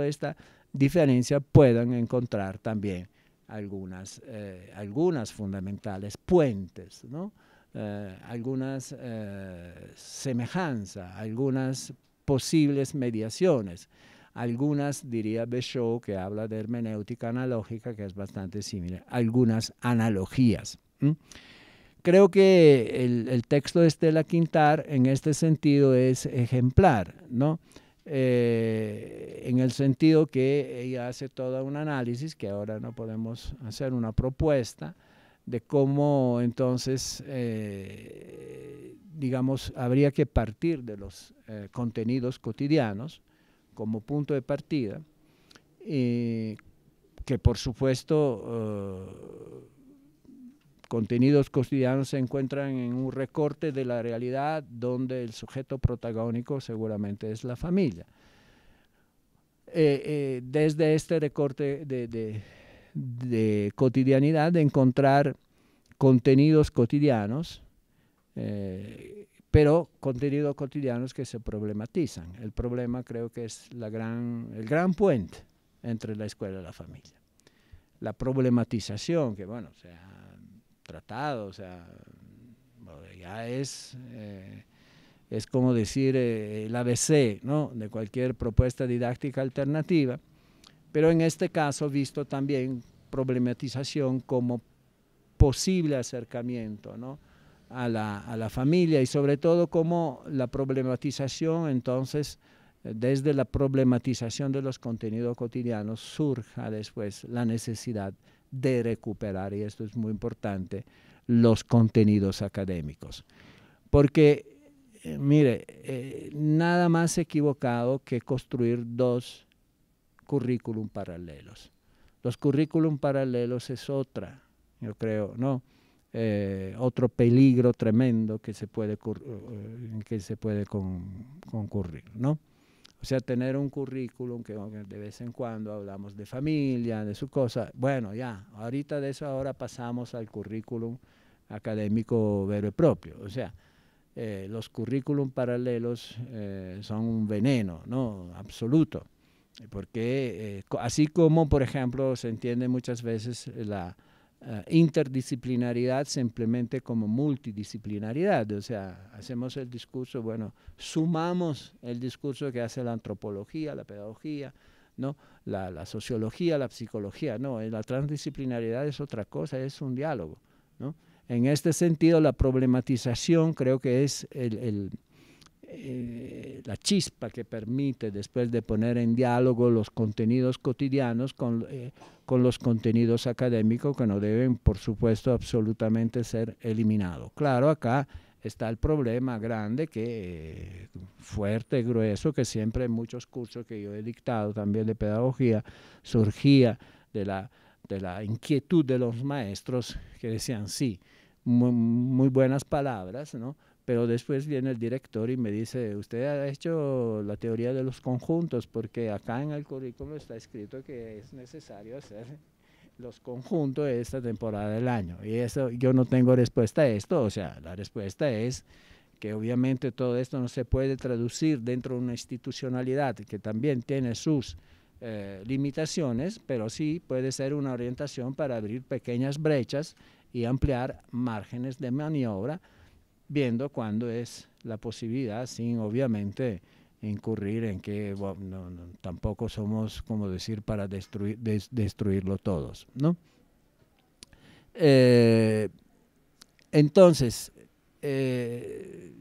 Speaker 4: de, esta diferencia puedan encontrar también algunas, eh, algunas fundamentales puentes, ¿no? Eh, algunas eh, semejanzas, algunas posibles mediaciones algunas, diría Beshaw, que habla de hermenéutica analógica, que es bastante similar, algunas analogías. Creo que el, texto de Estela Quintar en este sentido es ejemplar, eh, en el sentido que ella hace todo un análisis, que ahora no podemos hacer una propuesta, de cómo entonces, eh, digamos, habría que partir de los eh, contenidos cotidianos como punto de partida, eh, que por supuesto eh, contenidos cotidianos se encuentran en un recorte de la realidad donde el sujeto protagónico seguramente es la familia. Eh, desde este recorte de, de, cotidianidad, de encontrar contenidos cotidianos pero contenidos cotidianos que se problematizan. El problema creo que es la gran, el gran puente entre la escuela y la familia. La problematización, que bueno, se ha tratado, o sea, ya es, eh, es como decir eh, el ABC ¿no? de cualquier propuesta didáctica alternativa, pero en este caso visto también problematización como posible acercamiento, ¿no? a la, a la familia y sobre todo como la problematización entonces eh, desde la problematización de los contenidos cotidianos surja después la necesidad de recuperar, y esto es muy importante, los contenidos académicos. Porque, eh, mire, eh, nada más equivocado que construir dos currículum paralelos. Los currículum paralelos es otra, yo creo, ¿no? Eh, otro peligro tremendo que se puede, eh, eh, que se puede concurrir, ¿no? O sea, tener un currículum que de vez en cuando hablamos de familia, de su cosa. Bueno, ya, ahorita de eso ahora pasamos al currículum académico vero y propio. O sea, los currículum paralelos son un veneno, ¿no? Absoluto. Porque así como, por ejemplo, se entiende muchas veces la eh, interdisciplinaridad simplemente como multidisciplinaridad. O sea, hacemos el discurso, bueno, sumamos el discurso que hace la antropología, la pedagogía, ¿no? la, sociología, la psicología. No, eh, la transdisciplinaridad es otra cosa, es un diálogo. ¿no? En este sentido, la problematización creo que es el, eh, la chispa que permite después de poner en diálogo los contenidos cotidianos eh, con, los contenidos académicos que no deben, por supuesto, absolutamente ser eliminados. Claro, acá está el problema grande que eh, fuerte, grueso, que siempre en muchos cursos que yo he dictado también de pedagogía surgía de la, inquietud de los maestros que decían sí, muy buenas palabras, ¿no? Pero después viene el director y me dice, usted ha hecho la teoría de los conjuntos, porque acá en el currículo está escrito que es necesario hacer los conjuntos de esta temporada del año. Y eso, yo no tengo respuesta a esto, o sea, la respuesta es que obviamente todo esto no se puede traducir dentro de una institucionalidad que también tiene sus eh, limitaciones, pero sí puede ser una orientación para abrir pequeñas brechas y ampliar márgenes de maniobra viendo cuándo es la posibilidad, sin obviamente incurrir en que tampoco somos, como decir, para destruirlo todos, ¿no? Eh, entonces, eh,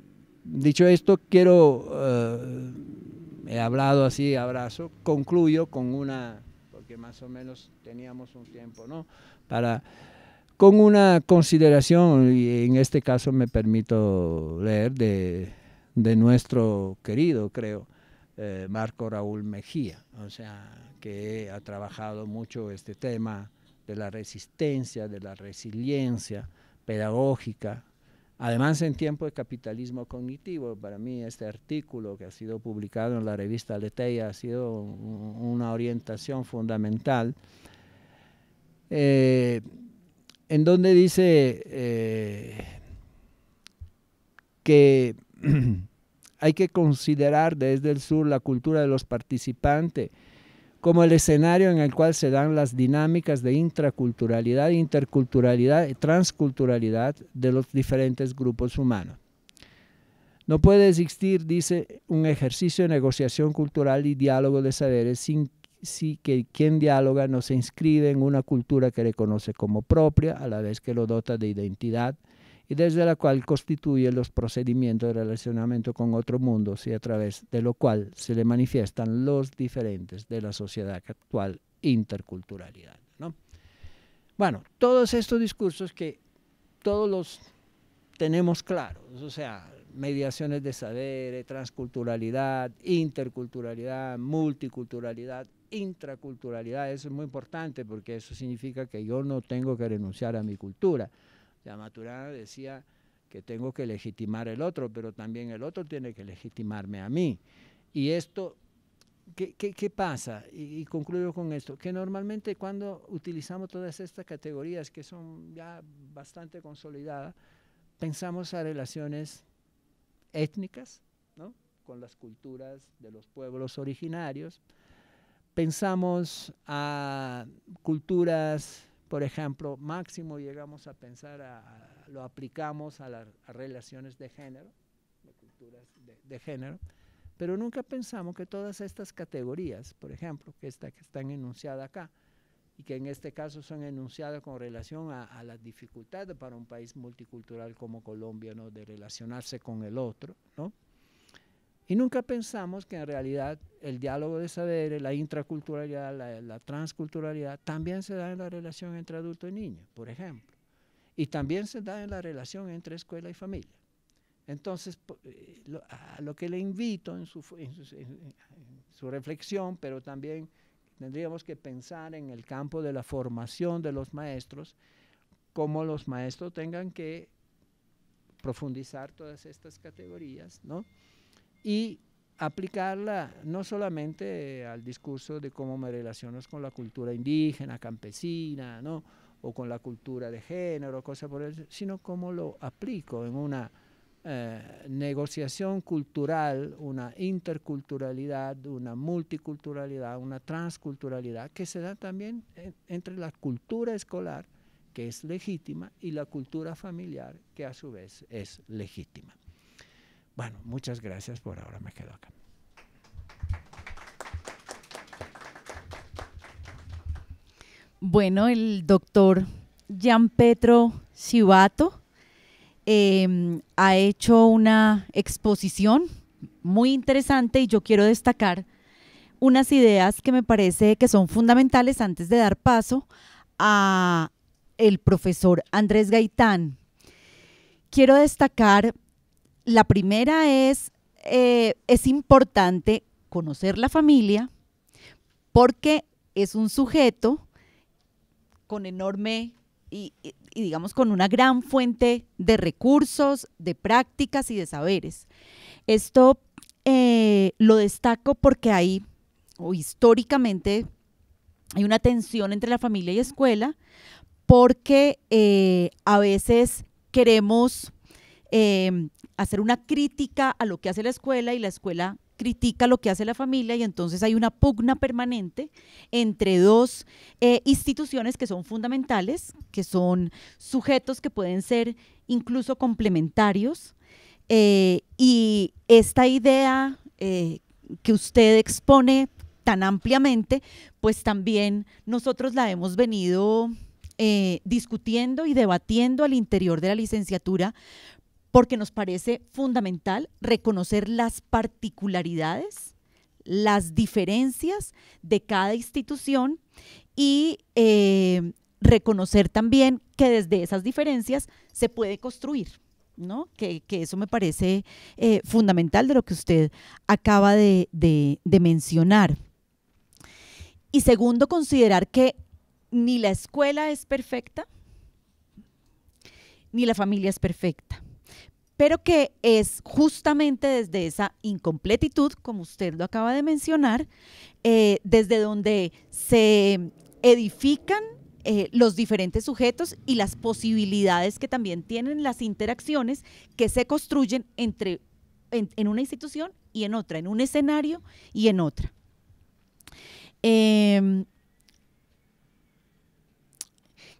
Speaker 4: dicho esto, quiero, eh, he hablado así, abrazo, concluyo con una, porque más o menos teníamos un tiempo, ¿no? Para con una consideración, y en este caso me permito leer de, nuestro querido, creo, eh, Marco Raúl Mejía, o sea, que ha trabajado mucho este tema de la resistencia, de la resiliencia pedagógica, Además, en tiempo de capitalismo cognitivo, para mí este artículo que ha sido publicado en la revista Leteia ha sido una orientación fundamental. Eh, en donde dice eh, que *clears throat* hay que considerar desde el sur la cultura de los participantes como el escenario en el cual se dan las dinámicas de intraculturalidad, interculturalidad y transculturalidad de los diferentes grupos humanos. No puede existir, dice, un ejercicio de negociación cultural y diálogo de saberes sin sí que quien dialoga no se inscribe en una cultura que reconoce como propia, a la vez que lo dota de identidad, y desde la cual constituye los procedimientos de relacionamiento con otro mundo, y a través de lo cual se le manifiestan los diferentes de la sociedad actual interculturalidad. Bueno, todos estos discursos que todos los tenemos claros, o sea, mediaciones de saber transculturalidad, interculturalidad, multiculturalidad, intraculturalidad, eso es muy importante porque eso significa que yo no tengo que renunciar a mi cultura. Ya Maturana decía que tengo que legitimar el otro, pero también el otro tiene que legitimarme a mí. Y esto, ¿qué, pasa? Y, y, concluyo con esto, que normalmente cuando utilizamos todas estas categorías que son ya bastante consolidadas, pensamos a relaciones étnicas, ¿no? con las culturas de los pueblos originarios, pensamos a culturas, por ejemplo, máximo llegamos a pensar, a, lo aplicamos a las relaciones de género, de culturas de, género, pero nunca pensamos que todas estas categorías, por ejemplo, que, esta, que están enunciadas acá, y que en este caso son enunciadas con relación a, a las dificultades para un país multicultural como Colombia, ¿no? de relacionarse con el otro, ¿no? Y nunca pensamos que en realidad el diálogo de saberes, la intraculturalidad, la, transculturalidad, también se da en la relación entre adulto y niño, por ejemplo. Y también se da en la relación entre escuela y familia. Entonces, eh, a lo que le invito en su, en su reflexión, pero también tendríamos que pensar en el campo de la formación de los maestros, cómo los maestros tengan que profundizar todas estas categorías, ¿no? y aplicarla no solamente al discurso de cómo me relaciono con la cultura indígena, campesina, ¿no? o con la cultura de género, cosas por el sino cómo lo aplico en una eh, negociación cultural, una interculturalidad, una multiculturalidad, una transculturalidad que se da también entre la cultura escolar, que es legítima, y la cultura familiar, que a su vez es legítima. Bueno, muchas gracias por ahora, me quedo acá.
Speaker 3: Bueno, el doctor Gianpetro Cibato eh, em, ha hecho una exposición muy interesante y yo quiero destacar unas ideas que me parece que son fundamentales antes de dar paso a el profesor Andrés Gaitán. Quiero destacar la primera es, eh, es importante conocer la familia porque es un sujeto con enorme y, digamos con una gran fuente de recursos, de prácticas y de saberes. Esto eh, lo destaco porque hay, o históricamente, hay una tensión entre la familia y escuela porque eh, a veces queremos Em, hacer una crítica a lo que hace la escuela y la escuela critica lo que hace la familia y entonces hay una pugna permanente entre dos eh, instituciones que son fundamentales, que son sujetos que pueden ser incluso complementarios. Eh, y esta idea eh, que usted expone tan ampliamente, pues también nosotros la hemos venido discutiendo y debatiendo al interior de la licenciatura, porque nos parece fundamental reconocer las particularidades, las diferencias de cada institución y eh, reconocer también que desde esas diferencias se puede construir. ¿No? Que, eso me parece eh, fundamental de lo que usted acaba de, mencionar. Y segundo, considerar que ni la escuela es perfecta, ni la familia es perfecta pero que es justamente desde esa incompletitud, como usted lo acaba de mencionar, eh, desde donde se edifican eh, los diferentes sujetos y las posibilidades que también tienen las interacciones que se construyen entre, en, una institución y en otra, en un escenario y en otra. Em,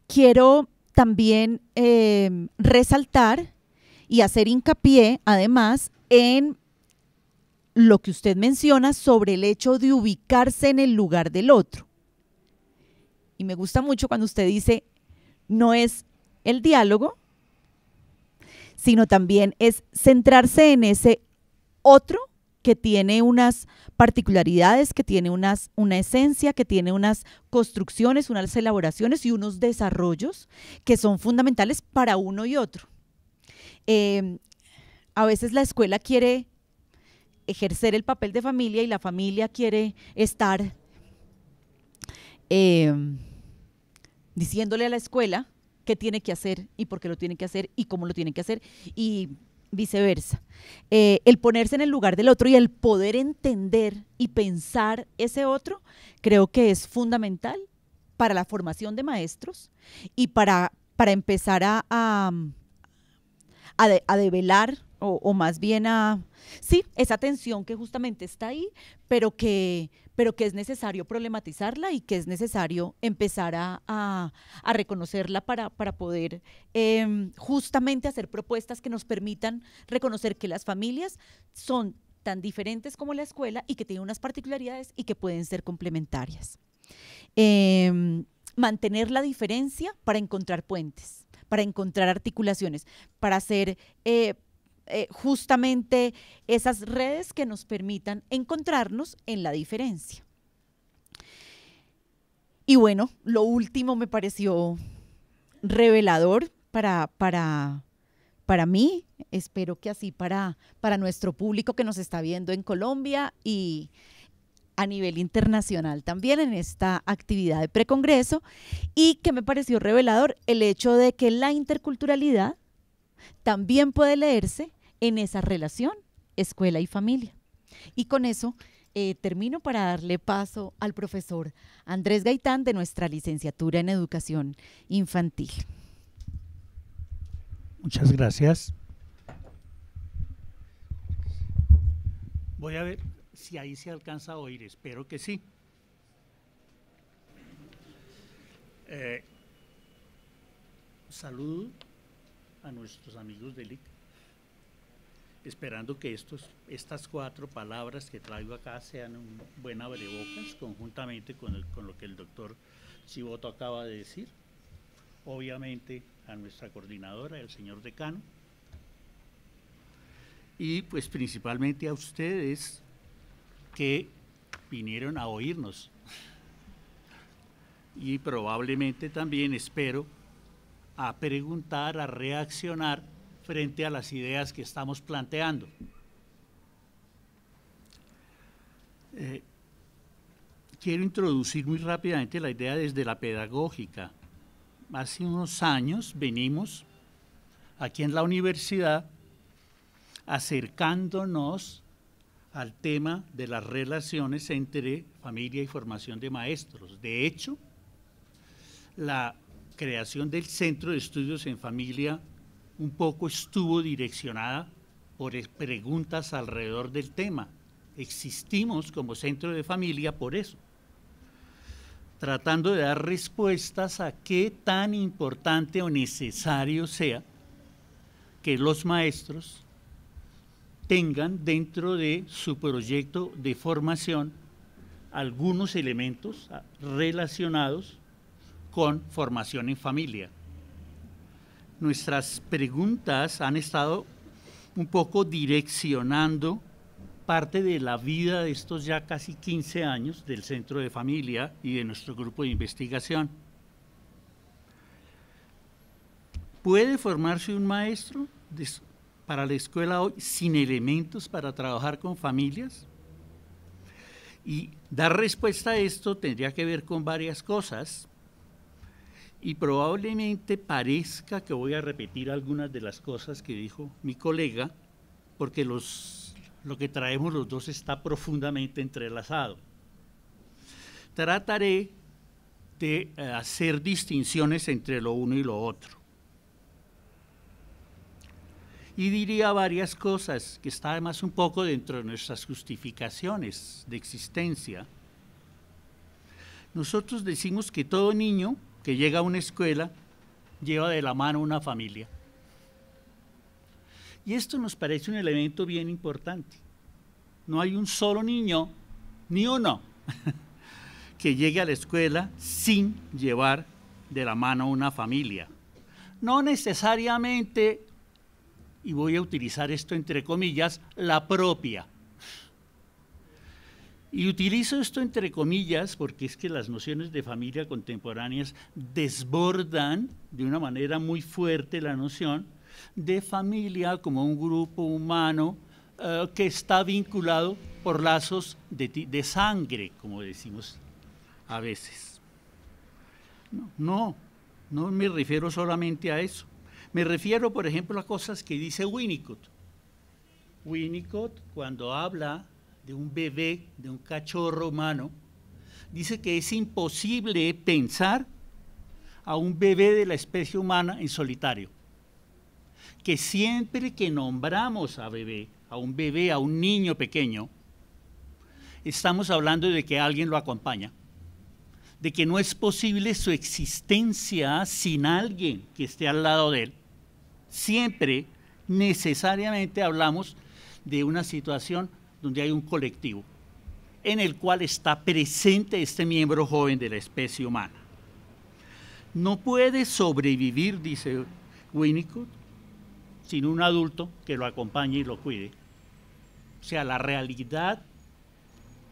Speaker 3: quiero también em, resaltar y hacer hincapié, además, en lo que usted menciona sobre el hecho de ubicarse en el lugar del otro. Y me gusta mucho cuando usted dice, no es el diálogo, sino también es centrarse en ese otro que tiene unas particularidades, que tiene unas, una esencia, que tiene unas construcciones, unas elaboraciones y unos desarrollos que son fundamentales para uno y otro. Em, a veces la escuela quiere ejercer el papel de familia y la familia quiere estar em, diciéndole a la escuela qué tiene que hacer y por qué lo tiene que hacer y cómo lo tiene que hacer y viceversa. Eh, el ponerse en el lugar del otro y el poder entender y pensar ese otro creo que es fundamental para la formación de maestros y para, para empezar a a, de, develar o, más bien a, sí, esa tensión que justamente está ahí, pero que, pero que es necesario problematizarla y que es necesario empezar a, reconocerla para, para poder em, justamente hacer propuestas que nos permitan reconocer que las familias son tan diferentes como la escuela y que tienen unas particularidades y que pueden ser complementarias. Em, mantener la diferencia para encontrar puentes para encontrar articulaciones, para hacer eh, eh, justamente esas redes que nos permitan encontrarnos en la diferencia. Y bueno, lo último me pareció revelador para, para, para mí, espero que así para, para nuestro público que nos está viendo en Colombia y a nivel internacional también en esta actividad de precongreso y que me pareció revelador el hecho de que la interculturalidad también puede leerse en esa relación escuela y familia. Y con eso eh, termino para darle paso al profesor Andrés Gaitán de nuestra licenciatura en educación infantil.
Speaker 5: Muchas gracias. Voy a ver, si ahí se alcanza a oír, espero que sí. Eh, saludo a nuestros amigos del IC, esperando que estos, estas cuatro palabras que traigo acá sean un buen abrebocas, conjuntamente con, con lo que el doctor Chivoto acaba de decir. Obviamente a nuestra coordinadora, el señor decano, y pues principalmente a ustedes que vinieron a oírnos. Y probablemente también, espero, a preguntar, a reaccionar frente a las ideas que estamos planteando. Eh, quiero introducir muy rápidamente la idea desde la pedagógica. Hace unos años venimos aquí en la universidad acercándonos al tema de las relaciones entre familia y formación de maestros. De hecho, la creación del Centro de Estudios en Familia un poco estuvo direccionada por preguntas alrededor del tema. Existimos como centro de familia por eso, tratando de dar respuestas a qué tan importante o necesario sea que los maestros tengan dentro de su proyecto de formación algunos elementos ah, relacionados con formación en familia. Nuestras preguntas han estado un poco direccionando parte de la vida de estos ya casi 15 años del Centro de Familia y de nuestro grupo de investigación. ¿Puede formarse un maestro? para la escuela hoy sin elementos para trabajar con familias? Y dar respuesta a esto tendría que ver con varias cosas y probablemente parezca que voy a repetir algunas de las cosas que dijo mi colega porque los, lo que traemos los dos está profundamente entrelazado. Trataré de eh, hacer distinciones entre lo uno y lo otro y diría varias cosas que está además un poco dentro de nuestras justificaciones de existencia. Nosotros decimos que todo niño que llega a una escuela lleva de la mano una familia. Y esto nos parece un elemento bien importante. No hay un solo niño, ni uno, *laughs* que llegue a la escuela sin llevar de la mano una familia. No necesariamente y voy a utilizar esto entre comillas, la propia. Y utilizo esto entre comillas porque es que las nociones de familia contemporáneas desbordan de una manera muy fuerte la noción de familia como un grupo humano eh, que está vinculado por lazos de, sangre, como decimos a veces. no, no me refiero solamente a eso. Me refiero, por ejemplo, a cosas que dice Winnicott. Winnicott, cuando habla de un bebé, de un cachorro humano, dice que es imposible pensar a un bebé de la especie humana en solitario. Que siempre que nombramos a bebé, a un bebé, a un niño pequeño, estamos hablando de que alguien lo acompaña, de que no es posible su existencia sin alguien que esté al lado de él siempre necesariamente hablamos de una situación donde hay un colectivo en el cual está presente este miembro joven de la especie humana. No puede sobrevivir, dice Winnicott, sin un adulto que lo acompañe y lo cuide. O sea, la realidad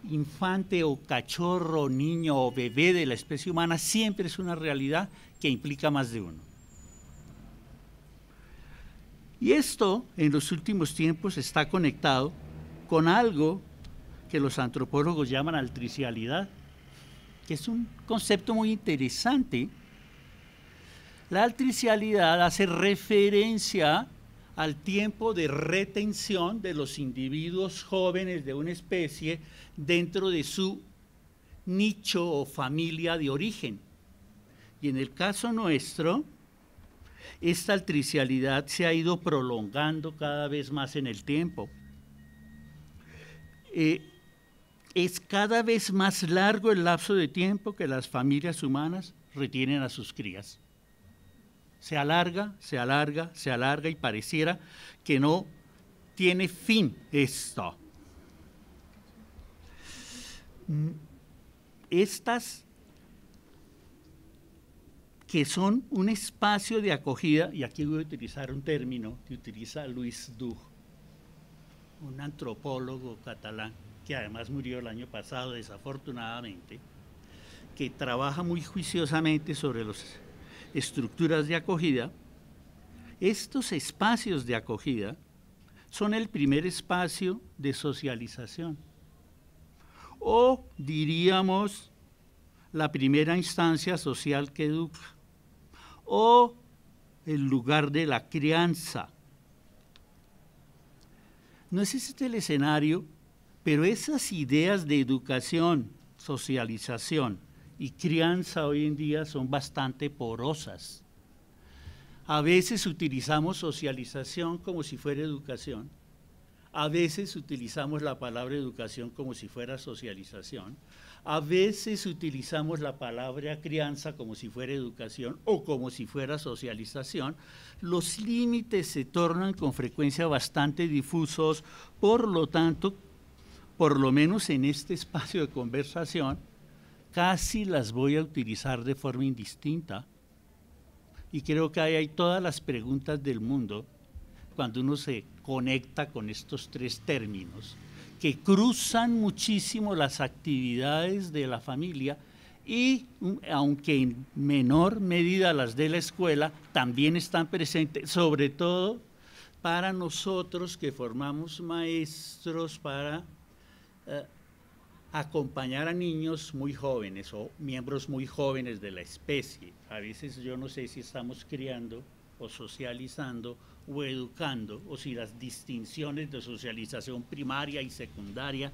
Speaker 5: infante o cachorro, niño o bebé de la especie humana siempre es una realidad que implica más de uno. Y esto en los últimos tiempos está conectado con algo que los antropólogos llaman altricialidad, que es un concepto muy interesante. La altricialidad hace referencia al tiempo de retención de los individuos jóvenes de una especie dentro de su nicho o familia de origen. Y en el caso nuestro, esta altricialidad se ha ido prolongando cada vez más en el tiempo. Eh, es cada vez más largo el lapso de tiempo que las familias humanas retienen a sus crías. Se alarga, se alarga, se alarga y pareciera que no tiene fin esto. Mm, estas que son un espacio de acogida, y aquí voy a utilizar un término que utiliza Luis Duj, un antropólogo catalán que además murió el año pasado desafortunadamente, que trabaja muy juiciosamente sobre las estructuras de acogida. Estos espacios de acogida son el primer espacio de socialización, o diríamos la primera instancia social que educa o el lugar de la crianza. No es este el escenario, pero esas ideas de educación, socialización y crianza hoy en día son bastante porosas. A veces utilizamos socialización como si fuera educación a veces utilizamos la palabra educación como si fuera socialización. A veces utilizamos la palabra crianza como si fuera educación o como si fuera socialización. Los límites se tornan con frecuencia bastante difusos, por lo tanto, por lo menos en este espacio de conversación, casi las voy a utilizar de forma indistinta. Y creo que ahí hay todas las preguntas del mundo cuando uno se conecta con estos tres términos que cruzan muchísimo las actividades de la familia y mm, aunque en menor medida las de la escuela, también están presentes, sobre todo para nosotros que formamos maestros para eh, acompañar a niños muy jóvenes o miembros muy jóvenes de la especie. A veces yo no sé si estamos criando o socializando o educando, o si las distinciones de socialización primaria y secundaria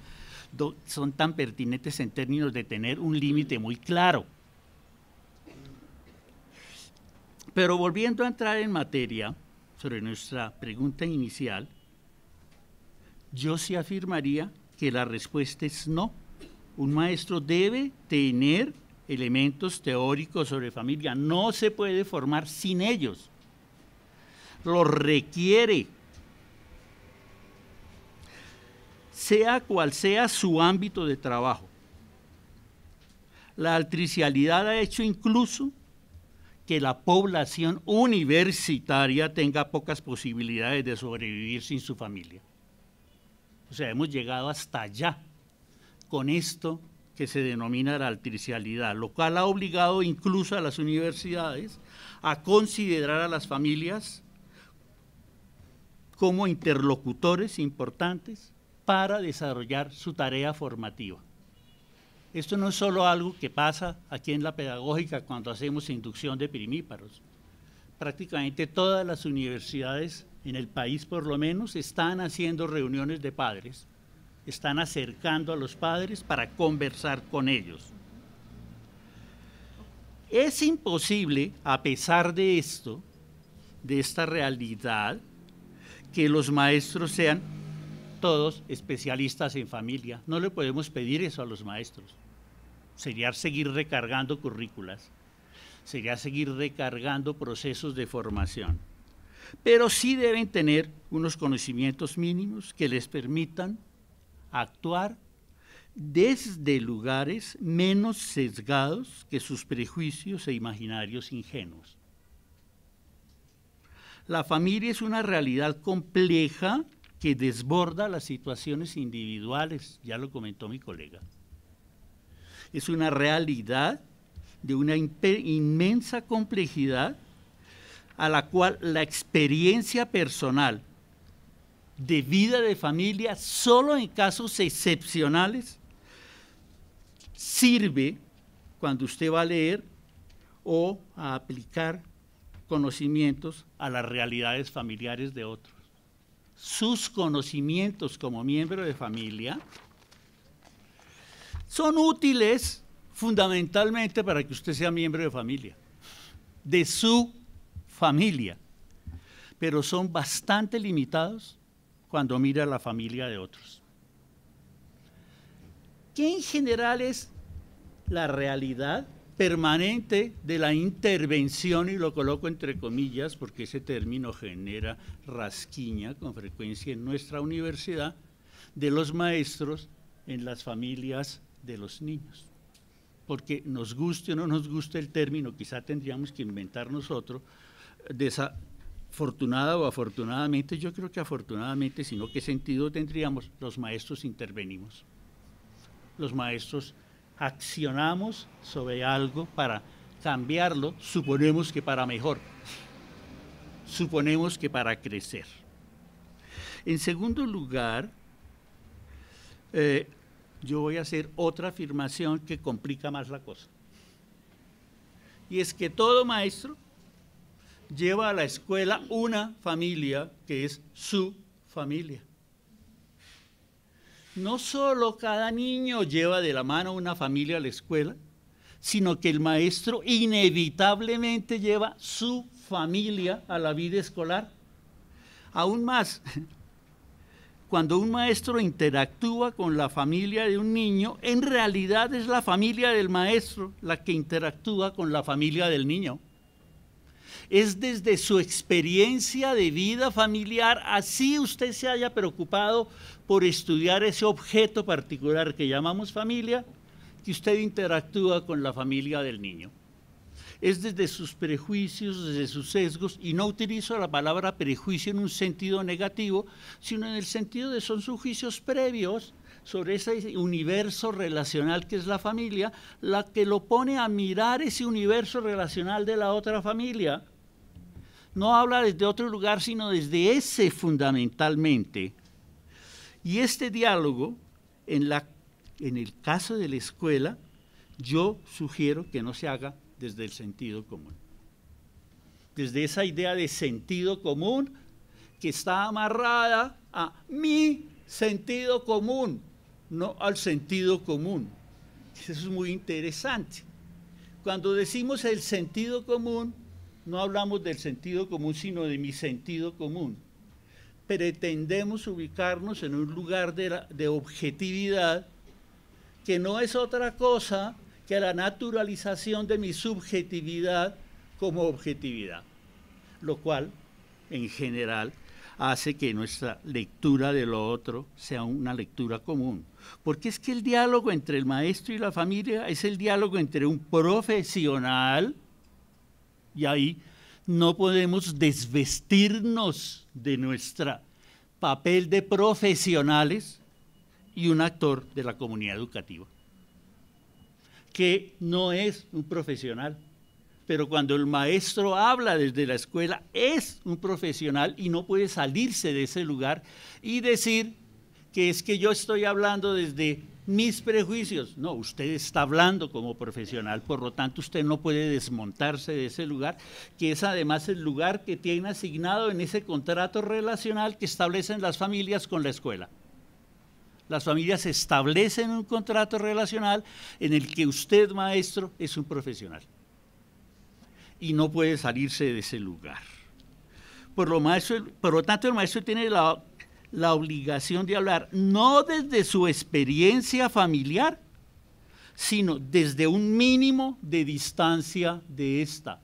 Speaker 5: son tan pertinentes en términos de tener un límite muy claro. Pero volviendo a entrar en materia sobre nuestra pregunta inicial, yo sí afirmaría que la respuesta es no. Un maestro debe tener elementos teóricos sobre familia, no se puede formar sin ellos lo requiere. Sea cual sea su ámbito de trabajo. La altricialidad ha hecho incluso que la población universitaria tenga pocas posibilidades de sobrevivir sin su familia. O sea, hemos llegado hasta allá con esto que se denomina la altricialidad, lo cual ha obligado incluso a las universidades a considerar a las familias como interlocutores importantes para desarrollar su tarea formativa. Esto no es solo algo que pasa aquí en la pedagógica cuando hacemos inducción de primíparos. Prácticamente todas las universidades en el país por lo menos están haciendo reuniones de padres, están acercando a los padres para conversar con ellos. Es imposible, a pesar de esto, de esta realidad, que los maestros sean todos especialistas en familia. No le podemos pedir eso a los maestros. Sería seguir recargando currículas, sería seguir recargando procesos de formación. Pero sí deben tener unos conocimientos mínimos que les permitan actuar desde lugares menos sesgados que sus prejuicios e imaginarios ingenuos. La familia es una realidad compleja que desborda las situaciones individuales, ya lo comentó mi colega. Es una realidad de una inmensa complejidad a la cual la experiencia personal de vida de familia, solo en casos excepcionales, sirve cuando usted va a leer o a aplicar conocimientos a las realidades familiares de otros. Sus conocimientos como miembro de familia son útiles fundamentalmente para que usted sea miembro de familia, de su familia, pero son bastante limitados cuando mira la familia de otros. ¿Qué en general es la realidad permanente de la intervención, y lo coloco entre comillas porque ese término genera rasquiña con frecuencia en nuestra universidad, de los maestros en las familias de los niños. Porque nos guste o no nos guste el término, quizá tendríamos que inventar nosotros, desafortunada o afortunadamente, yo creo que afortunadamente, sino qué sentido tendríamos, los maestros intervenimos. Los maestros accionamos sobre algo para cambiarlo, suponemos que para mejor, suponemos que para crecer. En segundo lugar, eh, yo voy a hacer otra afirmación que complica más la cosa. Y es que todo maestro lleva a la escuela una familia que es su familia no solo cada niño lleva de la mano una familia a la escuela, sino que el maestro inevitablemente lleva su familia a la vida escolar. Aún más, *laughs* cuando un maestro interactúa con la familia de un niño, en realidad es la familia del maestro la que interactúa con la familia del niño. Es desde su experiencia de vida familiar, así usted se haya preocupado por estudiar ese objeto particular que llamamos familia, que usted interactúa con la familia del niño. Es desde sus prejuicios, desde sus sesgos, y no utilizo la palabra prejuicio en un sentido negativo, sino en el sentido de son sus juicios previos sobre ese universo relacional que es la familia, la que lo pone a mirar ese universo relacional de la otra familia. No habla desde otro lugar, sino desde ese fundamentalmente. Y este diálogo, en, la, en el caso de la escuela, yo sugiero que no se haga desde el sentido común. Desde esa idea de sentido común que está amarrada a mi sentido común, no al sentido común. Eso es muy interesante. Cuando decimos el sentido común, no hablamos del sentido común, sino de mi sentido común pretendemos ubicarnos en un lugar de, objetividad que no es otra cosa que la naturalización de mi subjetividad como objetividad, lo cual en general hace que nuestra lectura de lo otro sea una lectura común. Porque es que el diálogo entre el maestro y la familia es el diálogo entre un profesional, y ahí no podemos desvestirnos de nuestro papel de profesionales y un actor de la comunidad educativa, que no es un profesional, pero cuando el maestro habla desde la escuela es un profesional y no puede salirse de ese lugar y decir que es que yo estoy hablando desde mis prejuicios. No, usted está hablando como profesional, por lo tanto usted no puede desmontarse de ese lugar, que es además el lugar que tiene asignado en ese contrato relacional que establecen las familias con la escuela. Las familias establecen un contrato relacional en el que usted, maestro, es un profesional. Y no puede salirse de ese lugar. Por lo, maestro, tanto, el maestro tiene la la obligación de hablar no desde su experiencia familiar, sino desde un mínimo de distancia de esta.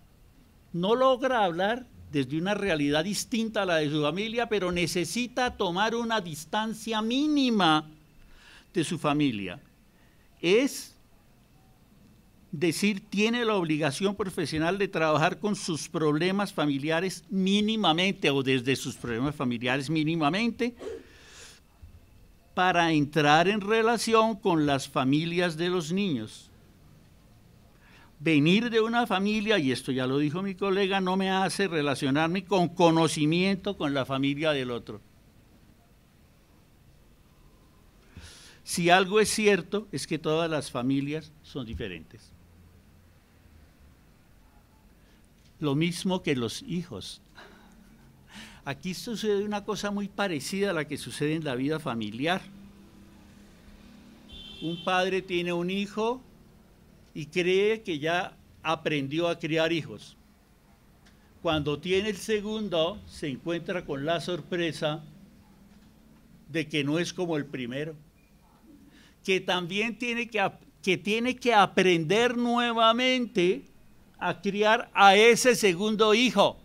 Speaker 5: No logra hablar desde una realidad distinta a la de su familia, pero necesita tomar una distancia mínima de su familia. Es decir tiene la obligación profesional de trabajar con sus problemas familiares mínimamente o desde sus problemas familiares mínimamente para entrar en relación con las familias de los niños. Venir de una familia, y esto ya lo dijo mi colega, no me hace relacionarme con conocimiento con la familia del otro. Si algo es cierto, es que todas las familias son diferentes. lo mismo que los hijos. Aquí sucede una cosa muy parecida a la que sucede en la vida familiar. Un padre tiene un hijo y cree que ya aprendió a criar hijos. Cuando tiene el segundo, se encuentra con la sorpresa de que no es como el primero, que también tiene que, que, tiene que aprender nuevamente a criar a ese segundo hijo.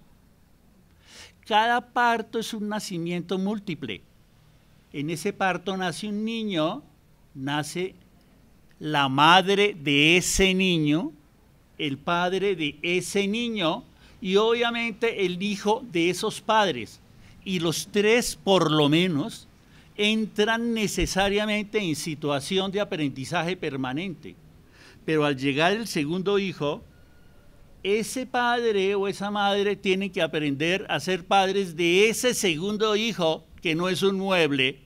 Speaker 5: Cada parto es un nacimiento múltiple. En ese parto nace un niño, nace la madre de ese niño, el padre de ese niño y obviamente el hijo de esos padres. Y los tres, por lo menos, entran necesariamente en situación de aprendizaje permanente. Pero al llegar el segundo hijo, ese padre o esa madre tiene que aprender a ser padres de ese segundo hijo que no es un mueble,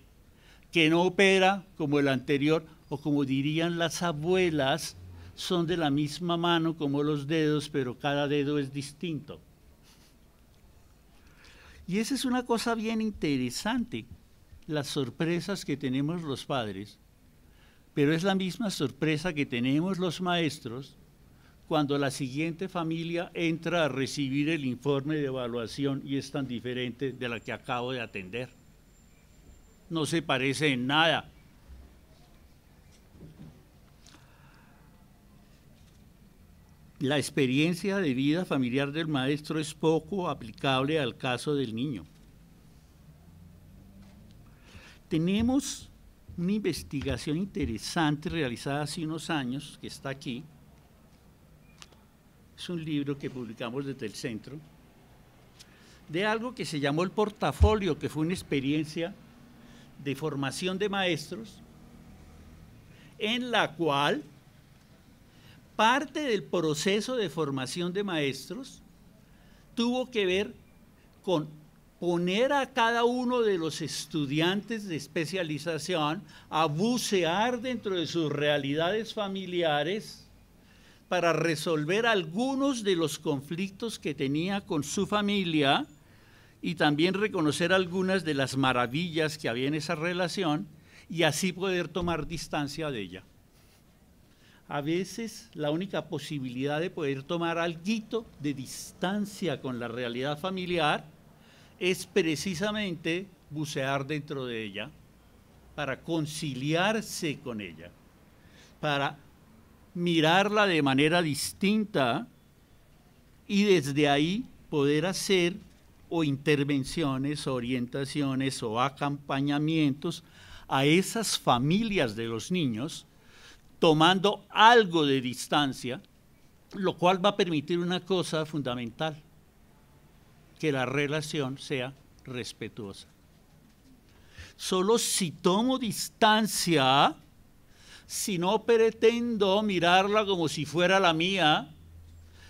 Speaker 5: que no opera como el anterior, o como dirían las abuelas, son de la misma mano como los dedos, pero cada dedo es distinto. Y esa es una cosa bien interesante, las sorpresas que tenemos los padres, pero es la misma sorpresa que tenemos los maestros cuando la siguiente familia entra a recibir el informe de evaluación y es tan diferente de la que acabo de atender. No se parece en nada. La experiencia de vida familiar del maestro es poco aplicable al caso del niño. Tenemos una investigación interesante realizada hace unos años, que está aquí, es un libro que publicamos desde el centro, de algo que se llamó el portafolio, que fue una experiencia de formación de maestros, en la cual parte del proceso de formación de maestros tuvo que ver con poner a cada uno de los estudiantes de especialización a bucear dentro de sus realidades familiares para resolver algunos de los conflictos que tenía con su familia y también reconocer algunas de las maravillas que había en esa relación y así poder tomar distancia de ella. A veces la única posibilidad de poder tomar algo de distancia con la realidad familiar es precisamente bucear dentro de ella para conciliarse con ella, para mirarla de manera distinta y desde ahí poder hacer o intervenciones, orientaciones o acompañamientos a esas familias de los niños, tomando algo de distancia, lo cual va a permitir una cosa fundamental, que la relación sea respetuosa. Solo si tomo distancia, si no pretendo mirarla como si fuera la mía,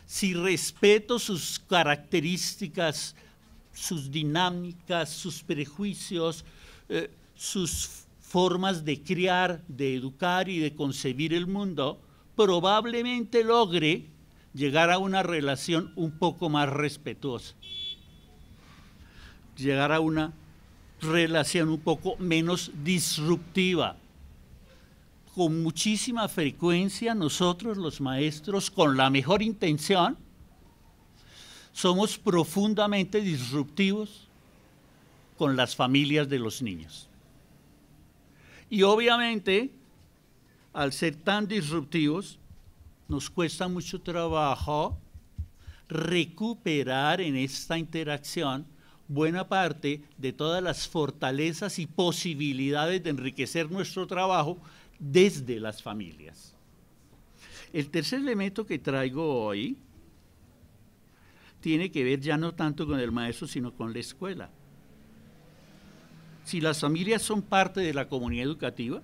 Speaker 5: si respeto sus características, sus dinámicas, sus prejuicios, eh, sus formas de criar, de educar y de concebir el mundo, probablemente logre llegar a una relación un poco más respetuosa, llegar a una relación un poco menos disruptiva con muchísima frecuencia nosotros los maestros, con la mejor intención, somos profundamente disruptivos con las familias de los niños. Y obviamente, al ser tan disruptivos, nos cuesta mucho trabajo recuperar en esta interacción buena parte de todas las fortalezas y posibilidades de enriquecer nuestro trabajo desde las familias. El tercer elemento que traigo hoy tiene que ver ya no tanto con el maestro, sino con la escuela. Si las familias son parte de la comunidad educativa,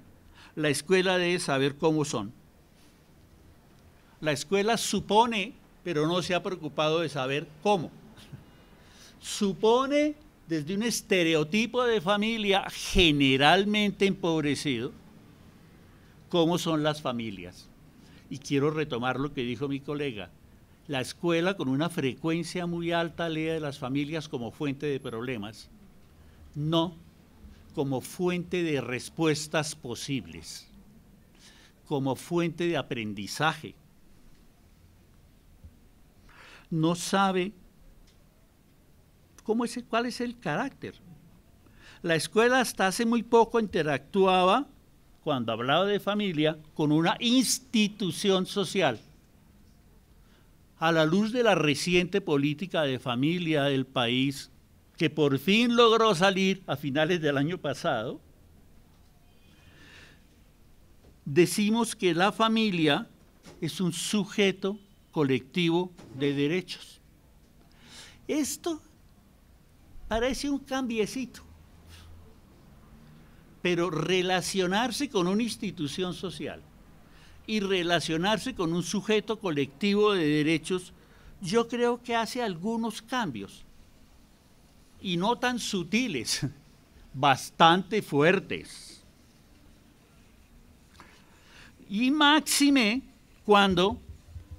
Speaker 5: la escuela debe saber cómo son. La escuela supone, pero no se ha preocupado de saber cómo. Supone desde un estereotipo de familia generalmente empobrecido, cómo son las familias. Y quiero retomar lo que dijo mi colega. La escuela con una frecuencia muy alta lee de las familias como fuente de problemas, no como fuente de respuestas posibles, como fuente de aprendizaje. No sabe cómo es, cuál es el carácter. La escuela hasta hace muy poco interactuaba cuando hablaba de familia, con una institución social. A la luz de la reciente política de familia del país, que por fin logró salir a finales del año pasado, decimos que la familia es un sujeto colectivo de derechos. Esto parece un cambiecito, pero relacionarse con una institución social y relacionarse con un sujeto colectivo de derechos, yo creo que hace algunos cambios, y no tan sutiles, *laughs* bastante fuertes. Y máxime cuando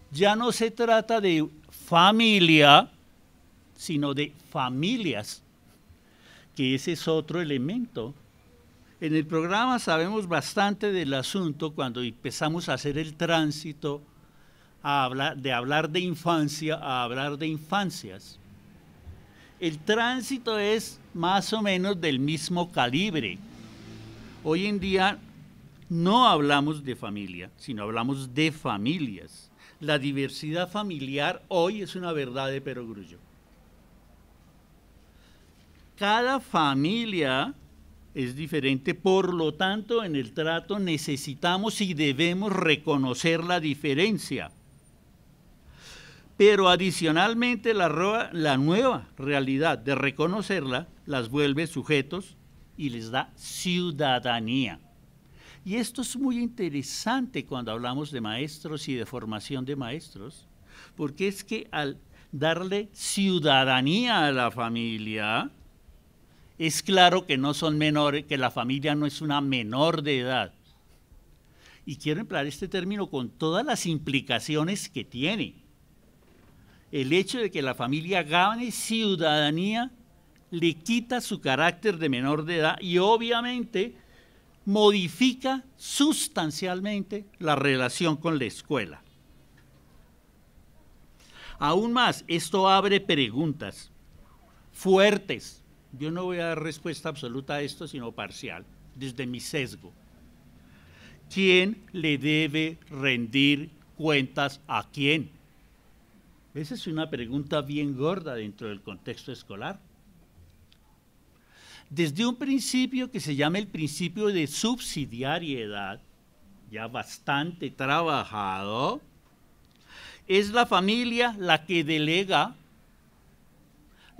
Speaker 5: ya no se trata de familia, sino de familias, que ese es otro elemento en el programa sabemos bastante del asunto cuando empezamos a hacer el tránsito de hablar de infancia a hablar de infancias. El tránsito es más o menos del mismo calibre. Hoy en día no hablamos de familia, sino hablamos de familias. La diversidad familiar hoy es una verdad de perogrullo. Cada familia es diferente. Por lo tanto, en el trato necesitamos y debemos reconocer la diferencia. Pero adicionalmente la, nueva realidad de reconocerla las vuelve sujetos y les da ciudadanía. Y esto es muy interesante cuando hablamos de maestros y de formación de maestros, porque es que al darle ciudadanía a la familia, es claro que no son menores, que la familia no es una menor de edad. Y quiero emplear este término con todas las implicaciones que tiene. El hecho de que la familia gane ciudadanía le quita su carácter de menor de edad y obviamente modifica sustancialmente la relación con la escuela. Aún más, esto abre preguntas fuertes yo no voy a dar respuesta absoluta a esto, sino parcial, desde mi sesgo. ¿Quién le debe rendir cuentas a quién? Esa es una pregunta bien gorda dentro del contexto escolar. Desde un principio que se llama el principio de subsidiariedad, ya bastante trabajado, es la familia la que delega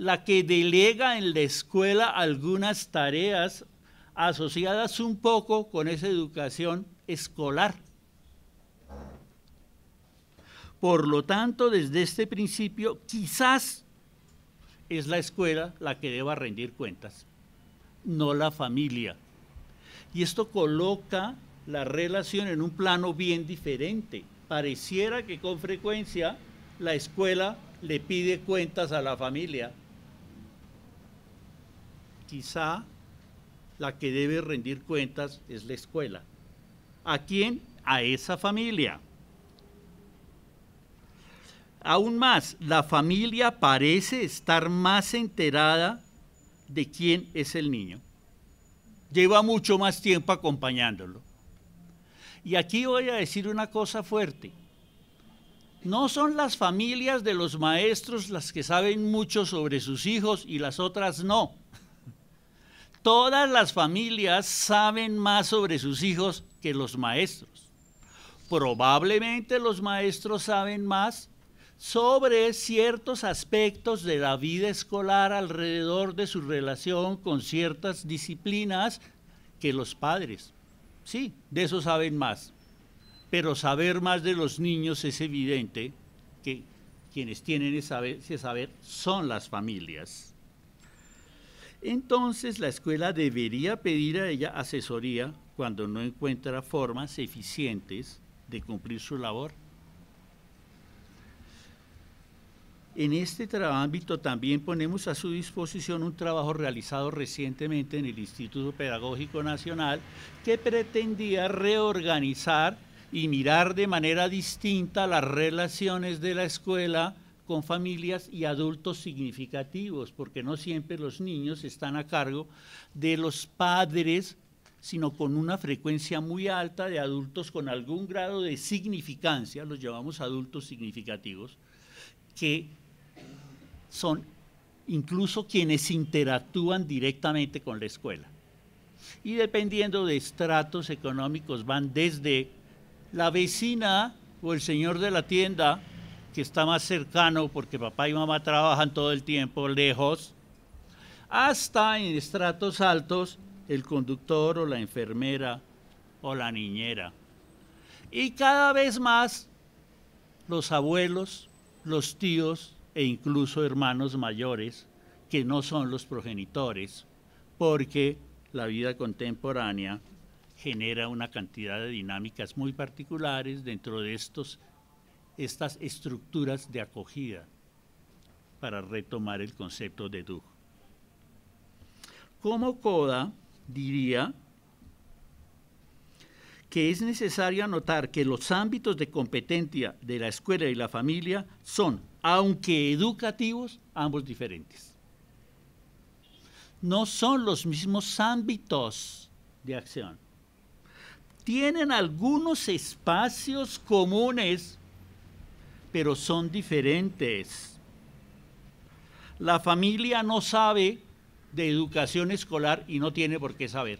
Speaker 5: la que delega en la escuela algunas tareas asociadas un poco con esa educación escolar. Por lo tanto, desde este principio, quizás es la escuela la que deba rendir cuentas, no la familia. Y esto coloca la relación en un plano bien diferente. Pareciera que con frecuencia la escuela le pide cuentas a la familia quizá la que debe rendir cuentas es la escuela. ¿A quién? A esa familia. Aún más, la familia parece estar más enterada de quién es el niño. Lleva mucho más tiempo acompañándolo. Y aquí voy a decir una cosa fuerte. No son las familias de los maestros las que saben mucho sobre sus hijos y las otras no. Todas las familias saben más sobre sus hijos que los maestros. Probablemente los maestros saben más sobre ciertos aspectos de la vida escolar alrededor de su relación con ciertas disciplinas que los padres. Sí, de eso saben más. Pero saber más de los niños es evidente que quienes tienen ese saber, son las familias. Entonces la escuela debería pedir a ella asesoría cuando no encuentra formas eficientes de cumplir su labor. En este ámbito también ponemos a su disposición un trabajo realizado recientemente en el Instituto Pedagógico Nacional que pretendía reorganizar y mirar de manera distinta las relaciones de la escuela con familias y adultos significativos, porque no siempre los niños están a cargo de los padres, sino con una frecuencia muy alta de adultos con algún grado de significancia, los llamamos adultos significativos, que son incluso quienes interactúan directamente con la escuela. Y dependiendo de estratos económicos van desde la vecina o el señor de la tienda que está más cercano porque papá y mamá trabajan todo el tiempo lejos, hasta en estratos altos el conductor o la enfermera o la niñera. Y cada vez más los abuelos, los tíos e incluso hermanos mayores que no son los progenitores, porque la vida contemporánea genera una cantidad de dinámicas muy particulares dentro de estos estas estructuras de acogida para retomar el concepto de DUG. Como Coda diría que es necesario anotar que los ámbitos de competencia de la escuela y la familia son, aunque educativos, ambos diferentes. No son los mismos ámbitos de acción. Tienen algunos espacios comunes pero son diferentes. La familia no sabe de educación escolar y no tiene por qué saber.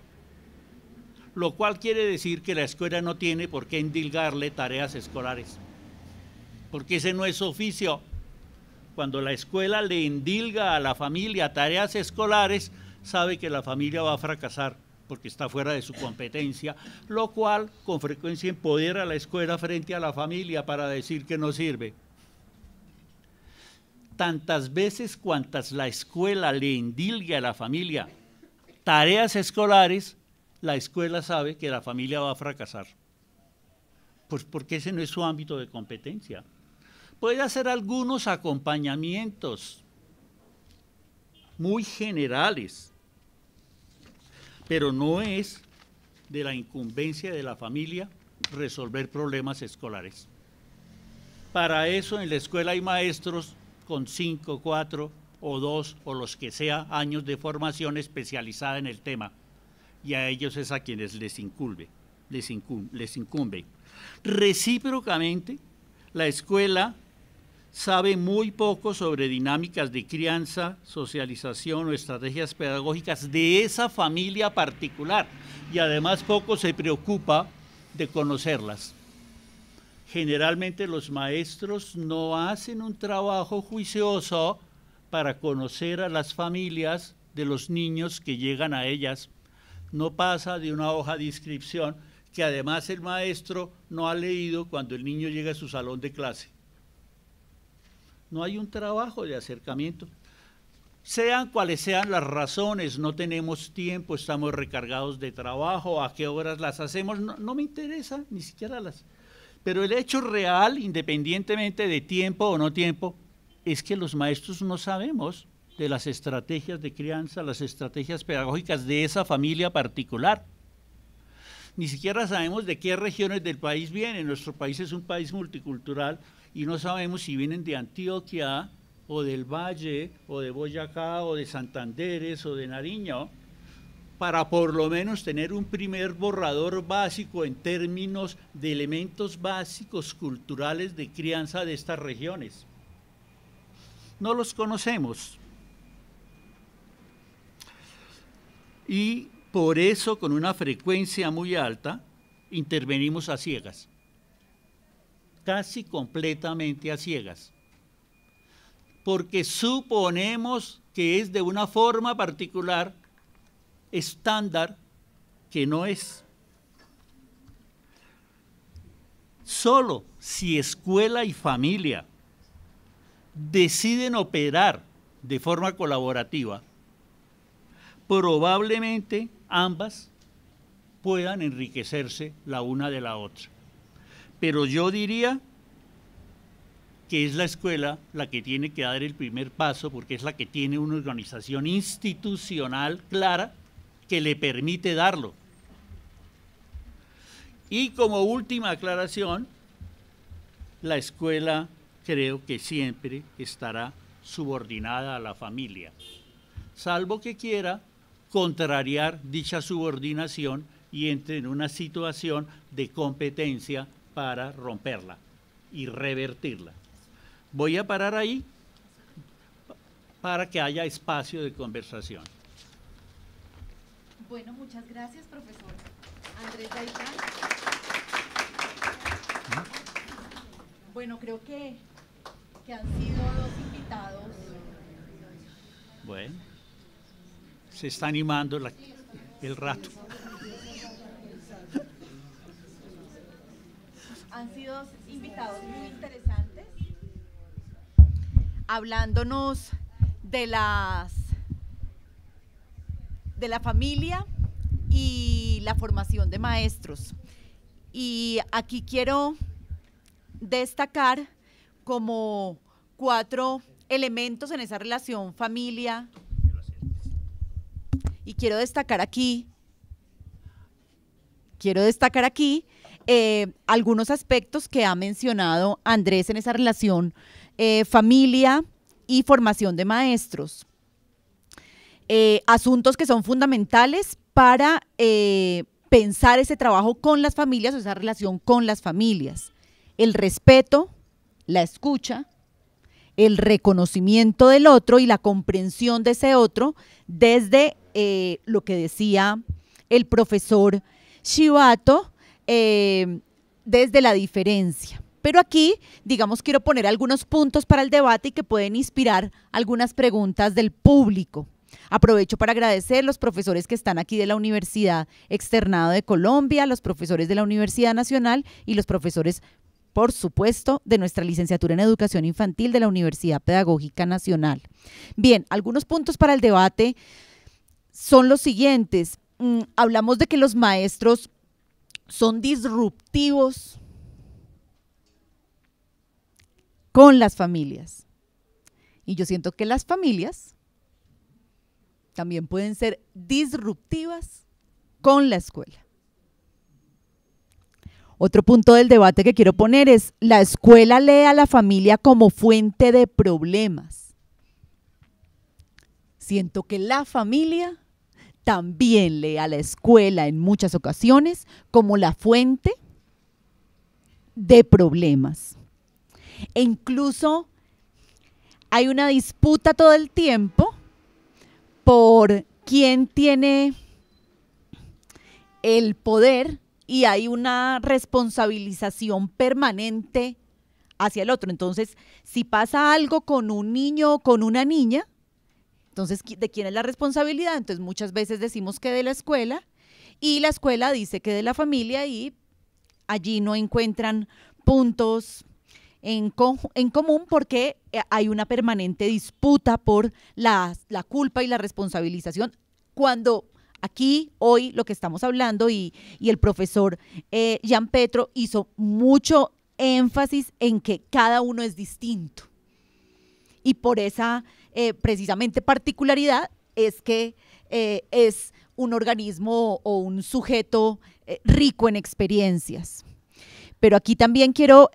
Speaker 5: Lo cual quiere decir que la escuela no tiene por qué endilgarle tareas escolares, porque ese no es su oficio. Cuando la escuela le endilga a la familia tareas escolares, sabe que la familia va a fracasar porque está fuera de su competencia, lo cual con frecuencia empodera a la escuela frente a la familia para decir que no sirve. Tantas veces cuantas la escuela le endilgue a la familia tareas escolares, la escuela sabe que la familia va a fracasar. Pues porque ese no es su ámbito de competencia. Puede hacer algunos acompañamientos muy generales, pero no es de la incumbencia de la familia resolver problemas escolares. Para eso en la escuela hay maestros con cinco, cuatro o dos o los que sea años de formación especializada en el tema. Y a ellos es a quienes les incumbe. Les Les incumbe. Recíprocamente, la escuela sabe muy poco sobre dinámicas de crianza, socialización o estrategias pedagógicas de esa familia particular y además poco se preocupa de conocerlas. Generalmente los maestros no hacen un trabajo juicioso para conocer a las familias de los niños que llegan a ellas. No pasa de una hoja de inscripción que además el maestro no ha leído cuando el niño llega a su salón de clase no hay un trabajo de acercamiento. Sean cuales sean las razones, no tenemos tiempo, estamos recargados de trabajo, a qué horas las hacemos, no, me interesa, ni siquiera las... Pero el hecho real, independientemente de tiempo o no tiempo, es que los maestros no sabemos de las estrategias de crianza, las estrategias pedagógicas de esa familia particular. Ni siquiera sabemos de qué regiones del país vienen. Nuestro país es un país multicultural y no sabemos si vienen de Antioquia o del Valle o de Boyacá o de Santanderes o de Nariño, para por lo menos tener un primer borrador básico en términos de elementos básicos culturales de crianza de estas regiones. No los conocemos. Y por eso con una frecuencia muy alta intervenimos a ciegas casi completamente a ciegas, porque suponemos que es de una forma particular, estándar, que no es. Solo si escuela y familia deciden operar de forma colaborativa, probablemente ambas puedan enriquecerse la una de la otra. Pero yo diría que es la escuela la que tiene que dar el primer paso porque es la que tiene una organización institucional clara que le permite darlo. Y como última aclaración, la escuela creo que siempre estará subordinada a la familia, salvo que quiera contrariar dicha subordinación y entre en una situación de competencia para romperla y revertirla. Voy a parar ahí para que haya espacio de conversación.
Speaker 3: Bueno, muchas gracias, profesor. Andrés Gaitán. Bueno, creo que, han sido dos invitados.
Speaker 5: Bueno, se está animando el rato.
Speaker 3: han sido invitados muy interesantes, hablándonos de las de la familia y la formación de maestros. Y aquí quiero destacar como cuatro elementos en esa relación familia. Y quiero destacar aquí, quiero destacar aquí eh, algunos aspectos que ha mencionado Andrés en esa relación, eh, familia y formación de maestros. Eh, asuntos que son fundamentales para pensar ese trabajo con las familias o esa relación con las familias. El respeto, la escucha, el reconocimiento del otro y la comprensión de ese otro desde lo que decía el profesor Shibato Em, desde la diferencia. Pero aquí, digamos, quiero poner algunos puntos para el debate y que pueden inspirar algunas preguntas del público. Aprovecho para agradecer los profesores que están aquí de la Universidad Externado de Colombia, los profesores de la Universidad Nacional y los profesores, por supuesto, de nuestra licenciatura en Educación Infantil de la Universidad Pedagógica Nacional. Bien, algunos puntos para el debate son los siguientes. Mm, hablamos de que los maestros son disruptivos con las familias. Y yo siento que las familias también pueden ser disruptivas con la escuela. Otro punto del debate que quiero poner es, la escuela lee a la familia como fuente de problemas. Siento que la familia también lee a la escuela en muchas ocasiones como la fuente de problemas. E incluso hay una disputa todo el tiempo por quién tiene el poder y hay una responsabilización permanente hacia el otro. Entonces, si pasa algo con un niño o con una niña, entonces, ¿de quién es la responsabilidad? Entonces, muchas veces decimos que de la escuela y la escuela dice que de la familia y allí no encuentran puntos en, común porque eh, hay una permanente disputa por la, culpa y la responsabilización cuando aquí hoy lo que estamos hablando y, el profesor eh, Jean Petro hizo mucho énfasis en que cada uno es distinto y por esa eh, precisamente particularidad es que eh, es un organismo o un sujeto eh, rico en experiencias. Pero aquí también quiero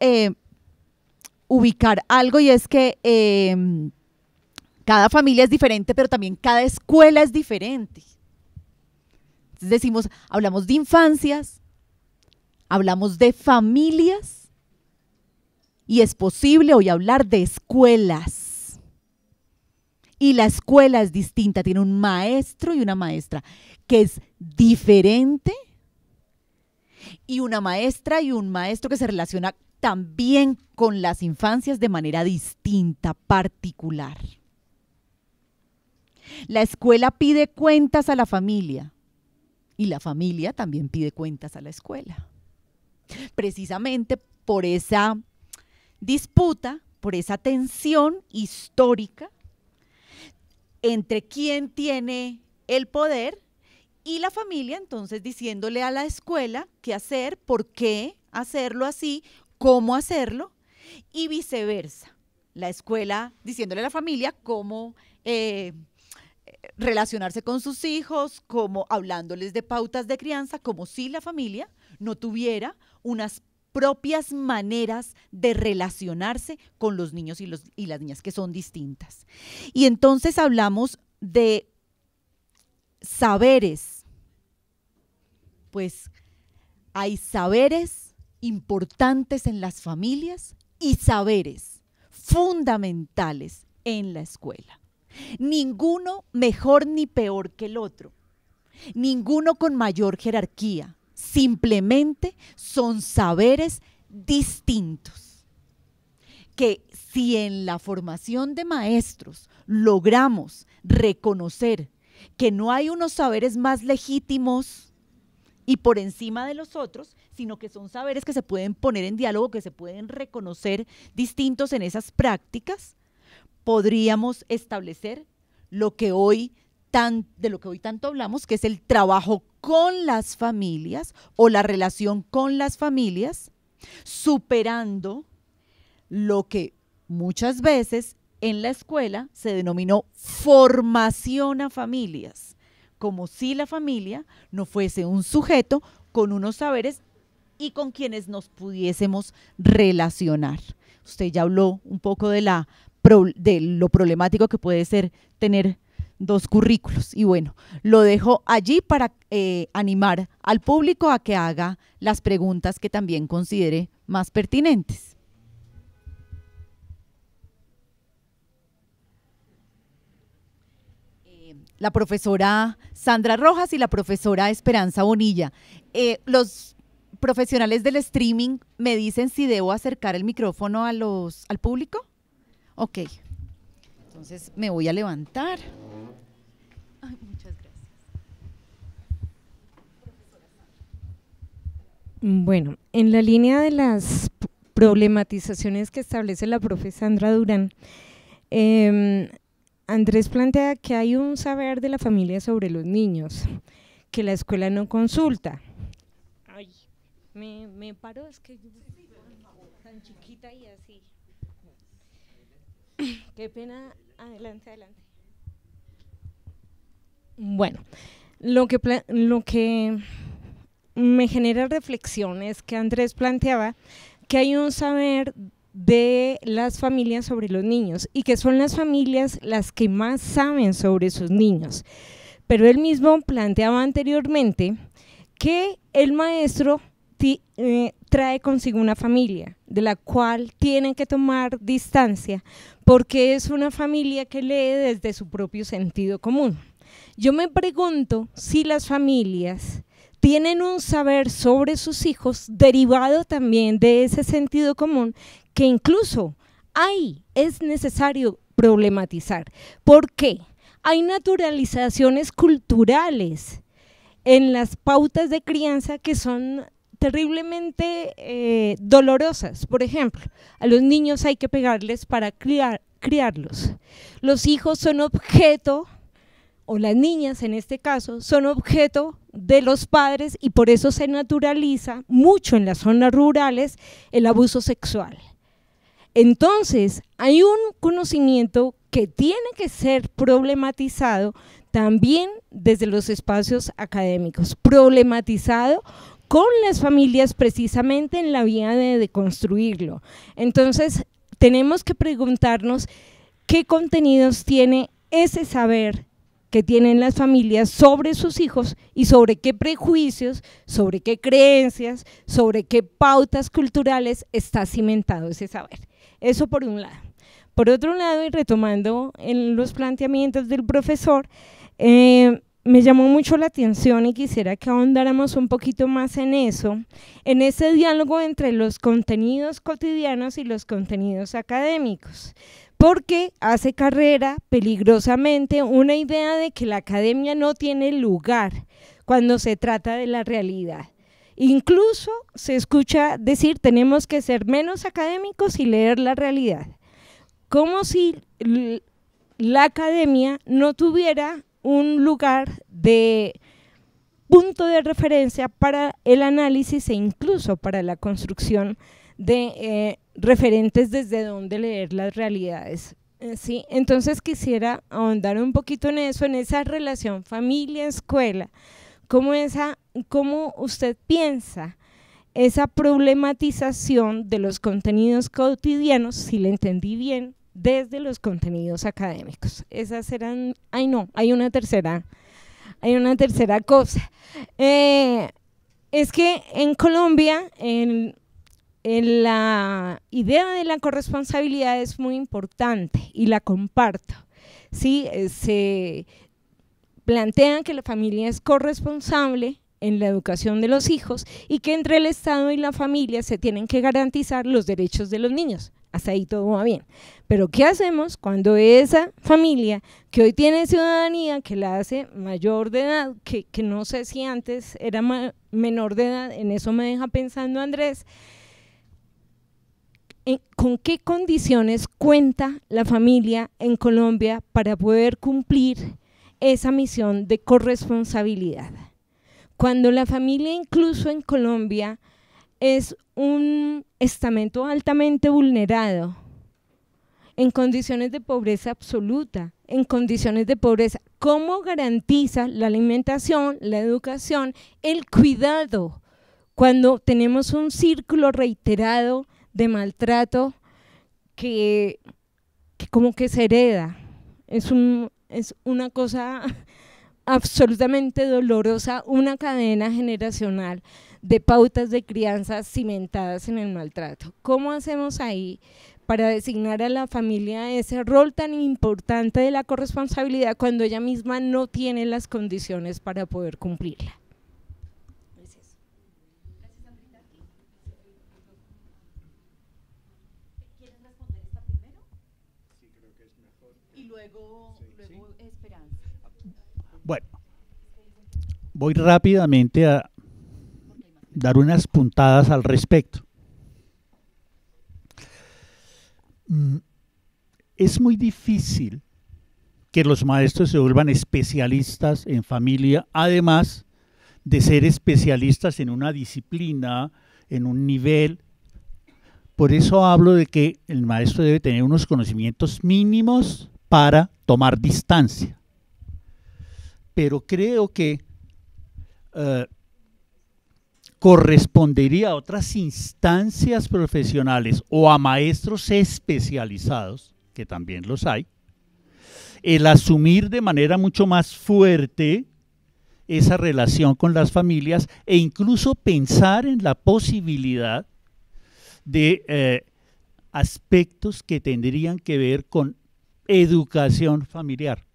Speaker 3: ubicar algo y es que em, cada familia es diferente, pero también cada escuela es diferente. Entonces decimos, hablamos de infancias, hablamos de familias y es posible hoy hablar de escuelas y la escuela es distinta, tiene un maestro y una maestra que es diferente y una maestra y un maestro que se relaciona también con las infancias de manera distinta, particular. La escuela pide cuentas a la familia y la familia también pide cuentas a la escuela. Precisamente por esa disputa, por esa tensión histórica entre quién tiene el poder y la familia, entonces diciéndole a la escuela qué hacer, por qué hacerlo así, cómo hacerlo, y viceversa. La escuela diciéndole a la familia cómo eh, relacionarse con sus hijos, cómo hablándoles de pautas de crianza, como si la familia no tuviera unas propias maneras de relacionarse con los niños y, las niñas, que son distintas. Y entonces hablamos de saberes. Pues hay saberes importantes en las familias y saberes fundamentales en la escuela. Ninguno mejor ni peor que el otro. Ninguno con mayor jerarquía. Simplemente son saberes distintos. Que si en la formación de maestros logramos reconocer que no hay unos saberes más legítimos y por encima de los otros, sino que son saberes que se pueden poner en diálogo, que se pueden reconocer distintos en esas prácticas, podríamos establecer lo que hoy de lo que hoy tanto hablamos, que es el trabajo con las familias o la relación con las familias, superando lo que muchas veces en la escuela se denominó formación a familias, como si la familia no fuese un sujeto con unos saberes y con quienes nos pudiésemos relacionar. Usted ya habló un poco de, la, de lo problemático que puede ser tener dos currículos. Y bueno, lo dejo allí para eh, animar al público a que haga las preguntas que también considere más pertinentes. Eh, la profesora Sandra Rojas y la profesora Esperanza Bonilla. Eh, los profesionales del streaming me dicen si debo acercar el micrófono a los, al público. Ok, entonces me voy a levantar muchas gracias.
Speaker 6: Bueno, en la línea de las problematizaciones que establece la profesora Sandra Durán, em, Andrés plantea que hay un saber de la familia sobre los niños, que la escuela no consulta. Ay, me, paro, es que yo tan chiquita y así. Qué pena, adelante, adelante. Bueno, lo que, me genera reflexión es que Andrés planteaba que hay un saber de las familias sobre los niños y que son las familias las que más saben sobre sus niños. Pero él mismo planteaba anteriormente que el maestro eh, trae consigo una familia de la cual tienen que tomar distancia porque es una familia que lee desde su propio sentido común. Yo me pregunto si las familias tienen un saber sobre sus hijos derivado también de ese sentido común que incluso ahí es necesario problematizar. ¿Por qué? Hay naturalizaciones culturales en las pautas de crianza que son terriblemente eh, dolorosas. Por ejemplo, a los niños hay que pegarles para criarlos. Los hijos son objeto o las niñas en este caso, son objeto de los padres y por eso se naturaliza mucho en las zonas rurales el abuso sexual. Entonces, hay un conocimiento que tiene que ser problematizado también desde los espacios académicos, problematizado con las familias precisamente en la vía de, construirlo. Entonces, tenemos que preguntarnos qué contenidos tiene ese saber que tienen las familias sobre sus hijos y sobre qué prejuicios, sobre qué creencias, sobre qué pautas culturales está cimentado ese saber. Eso por un lado. Por otro lado, y retomando en los planteamientos del profesor, eh, me llamó mucho la atención y quisiera que ahondáramos un poquito más en eso, en ese diálogo entre los contenidos cotidianos y los contenidos académicos porque hace carrera peligrosamente una idea de que la academia no tiene lugar cuando se trata de la realidad. Incluso se escucha decir tenemos que ser menos académicos y leer la realidad, como si la academia no tuviera un lugar de punto de referencia para el análisis e incluso para la construcción de eh, referentes desde donde leer las realidades. Eh, ¿sí? Entonces quisiera ahondar un poquito en eso, en esa relación familia-escuela, cómo, esa, cómo usted piensa esa problematización de los contenidos cotidianos, si le entendí bien, desde los contenidos académicos. Esas eran, ay no, hay una tercera, hay una tercera cosa. Eh, es que en Colombia, en la idea de la corresponsabilidad es muy importante y la comparto. Si eh, Se plantean que la familia es corresponsable en la educación de los hijos y que entre el Estado y la familia se tienen que garantizar los derechos de los niños. Hasta ahí todo va bien. Pero ¿qué hacemos cuando esa familia que hoy tiene ciudadanía, que la hace mayor de edad, que no sé si antes era menor de edad, en eso me deja pensando Andrés, con qué condiciones cuenta la familia en Colombia para poder cumplir esa misión de corresponsabilidad. Cuando la familia incluso en Colombia es un estamento altamente vulnerado, en condiciones de pobreza absoluta, en condiciones de pobreza, ¿cómo garantiza la alimentación, la educación, el cuidado? Cuando tenemos un círculo reiterado de maltrato que, como que se hereda. Es, un, es una cosa *laughs* absolutamente dolorosa, una cadena generacional de pautas de crianza cimentadas en el maltrato. ¿Cómo hacemos ahí para designar a la familia ese rol tan importante de la corresponsabilidad cuando ella misma no tiene las condiciones para poder cumplirla?
Speaker 3: ¿Quieres responder esta primero? Sí, creo que es mejor. Y luego, Esperanza.
Speaker 5: Bueno, voy rápidamente a dar unas puntadas al respecto. Mm, es muy difícil que los maestros se vuelvan especialistas en familia, además de ser especialistas en una disciplina, en un nivel por eso hablo de que el maestro debe tener unos conocimientos mínimos para tomar distancia. Pero creo que eh, correspondería a otras instancias profesionales o a maestros especializados, que también los hay, el asumir de manera mucho más fuerte esa relación con las familias e incluso pensar en la posibilidad de eh, aspectos que tendrían que ver con educación familiar.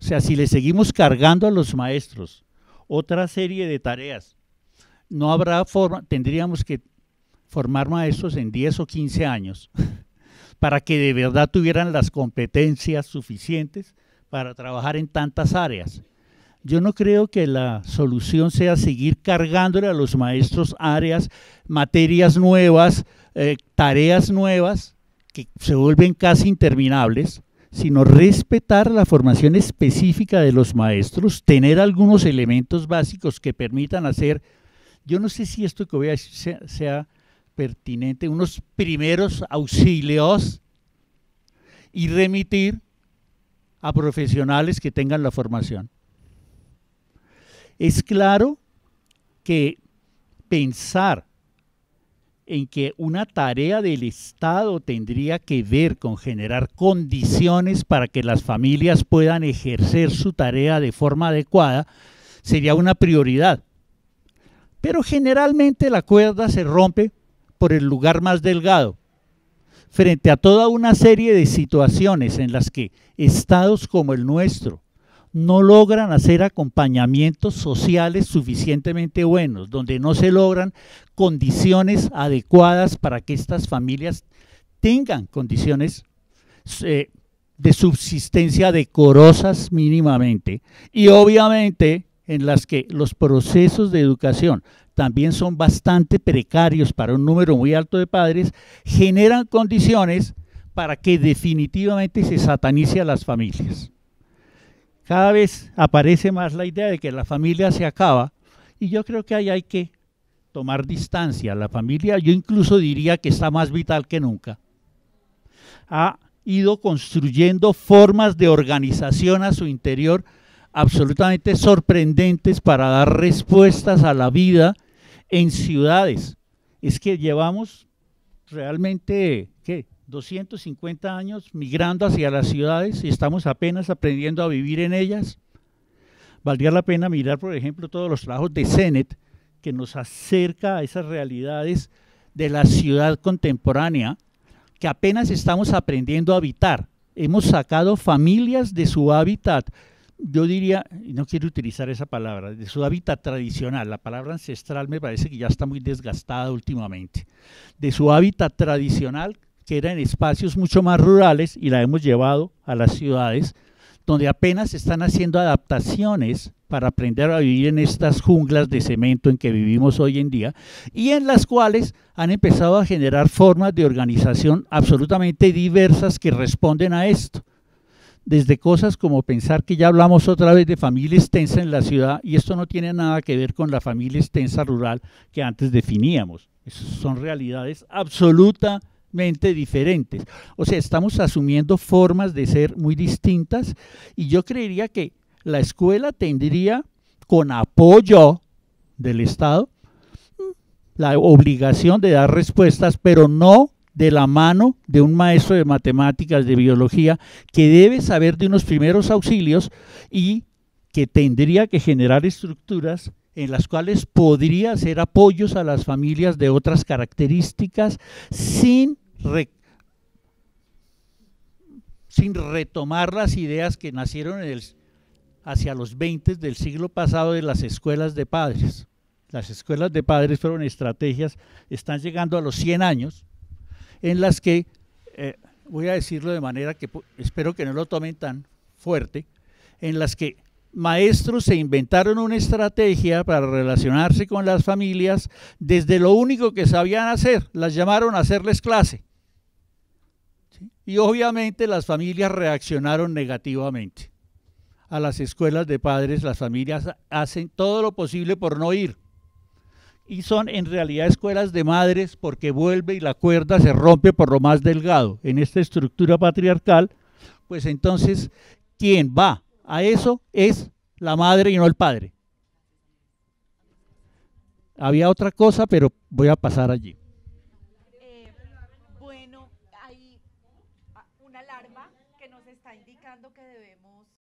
Speaker 5: O sea, si le seguimos cargando a los maestros otra serie de tareas, no habrá forma, tendríamos que formar maestros en 10 o 15 años *laughs* para que de verdad tuvieran las competencias suficientes para trabajar en tantas áreas. Yo no creo que la solución sea seguir cargándole a los maestros áreas, materias nuevas, eh, tareas nuevas, que se vuelven casi interminables, sino respetar la formación específica de los maestros, tener algunos elementos básicos que permitan hacer, yo no sé si esto que voy a decir sea pertinente, unos primeros auxilios y remitir a profesionales que tengan la formación. Es claro que pensar en que una tarea del Estado tendría que ver con generar condiciones para que las familias puedan ejercer su tarea de forma adecuada sería una prioridad. Pero generalmente la cuerda se rompe por el lugar más delgado, frente a toda una serie de situaciones en las que estados como el nuestro, no logran hacer acompañamientos sociales suficientemente buenos, donde no se logran condiciones adecuadas para que estas familias tengan condiciones eh, de subsistencia decorosas mínimamente. Y obviamente en las que los procesos de educación también son bastante precarios para un número muy alto de padres, generan condiciones para que definitivamente se satanice a las familias cada vez aparece más la idea de que la familia se acaba y yo creo que ahí hay que tomar distancia. La familia, yo incluso diría que está más vital que nunca. Ha ido construyendo formas de organización a su interior absolutamente sorprendentes para dar respuestas a la vida en ciudades. Es que llevamos realmente, 250 años migrando hacia las ciudades y estamos apenas aprendiendo a vivir en ellas. Valdría la pena mirar, por ejemplo, todos los trabajos de Zenet que nos acerca a esas realidades de la ciudad contemporánea que apenas estamos aprendiendo a habitar. Hemos sacado familias de su hábitat, yo diría, y no quiero utilizar esa palabra, de su hábitat tradicional, la palabra ancestral me parece que ya está muy desgastada últimamente, de su hábitat tradicional que eran en espacios mucho más rurales y la hemos llevado a las ciudades, donde apenas están haciendo adaptaciones para aprender a vivir en estas junglas de cemento en que vivimos hoy en día y en las cuales han empezado a generar formas de organización absolutamente diversas que responden a esto. Desde cosas como pensar que ya hablamos otra vez de familia extensa en la ciudad y esto no tiene nada que ver con la familia extensa rural que antes definíamos. son realidades absolutas diferentes. O sea, estamos asumiendo formas de ser muy distintas y yo creería que la escuela tendría, con apoyo del Estado, la obligación de dar respuestas, pero no de la mano de un maestro de matemáticas, de biología, que debe saber de unos primeros auxilios y que tendría que generar estructuras en las cuales podría hacer apoyos a las familias de otras características sin sin retomar las ideas que nacieron hacia los 20 del siglo pasado de las escuelas de padres. Las escuelas de padres fueron estrategias, están llegando a los 100 años, en las que, eh, voy a decirlo de manera que espero que no lo tomen tan fuerte, en las que maestros se inventaron una estrategia para relacionarse con las familias desde lo único que sabían hacer, las llamaron a hacerles clase. Y obviamente las familias reaccionaron negativamente. A las escuelas de padres las familias hacen todo lo posible por no ir. Y son en realidad escuelas de madres porque vuelve y la cuerda se rompe por lo más delgado. En esta estructura patriarcal, pues entonces quien va a eso es la madre y no el padre. Había otra cosa, pero voy a pasar allí.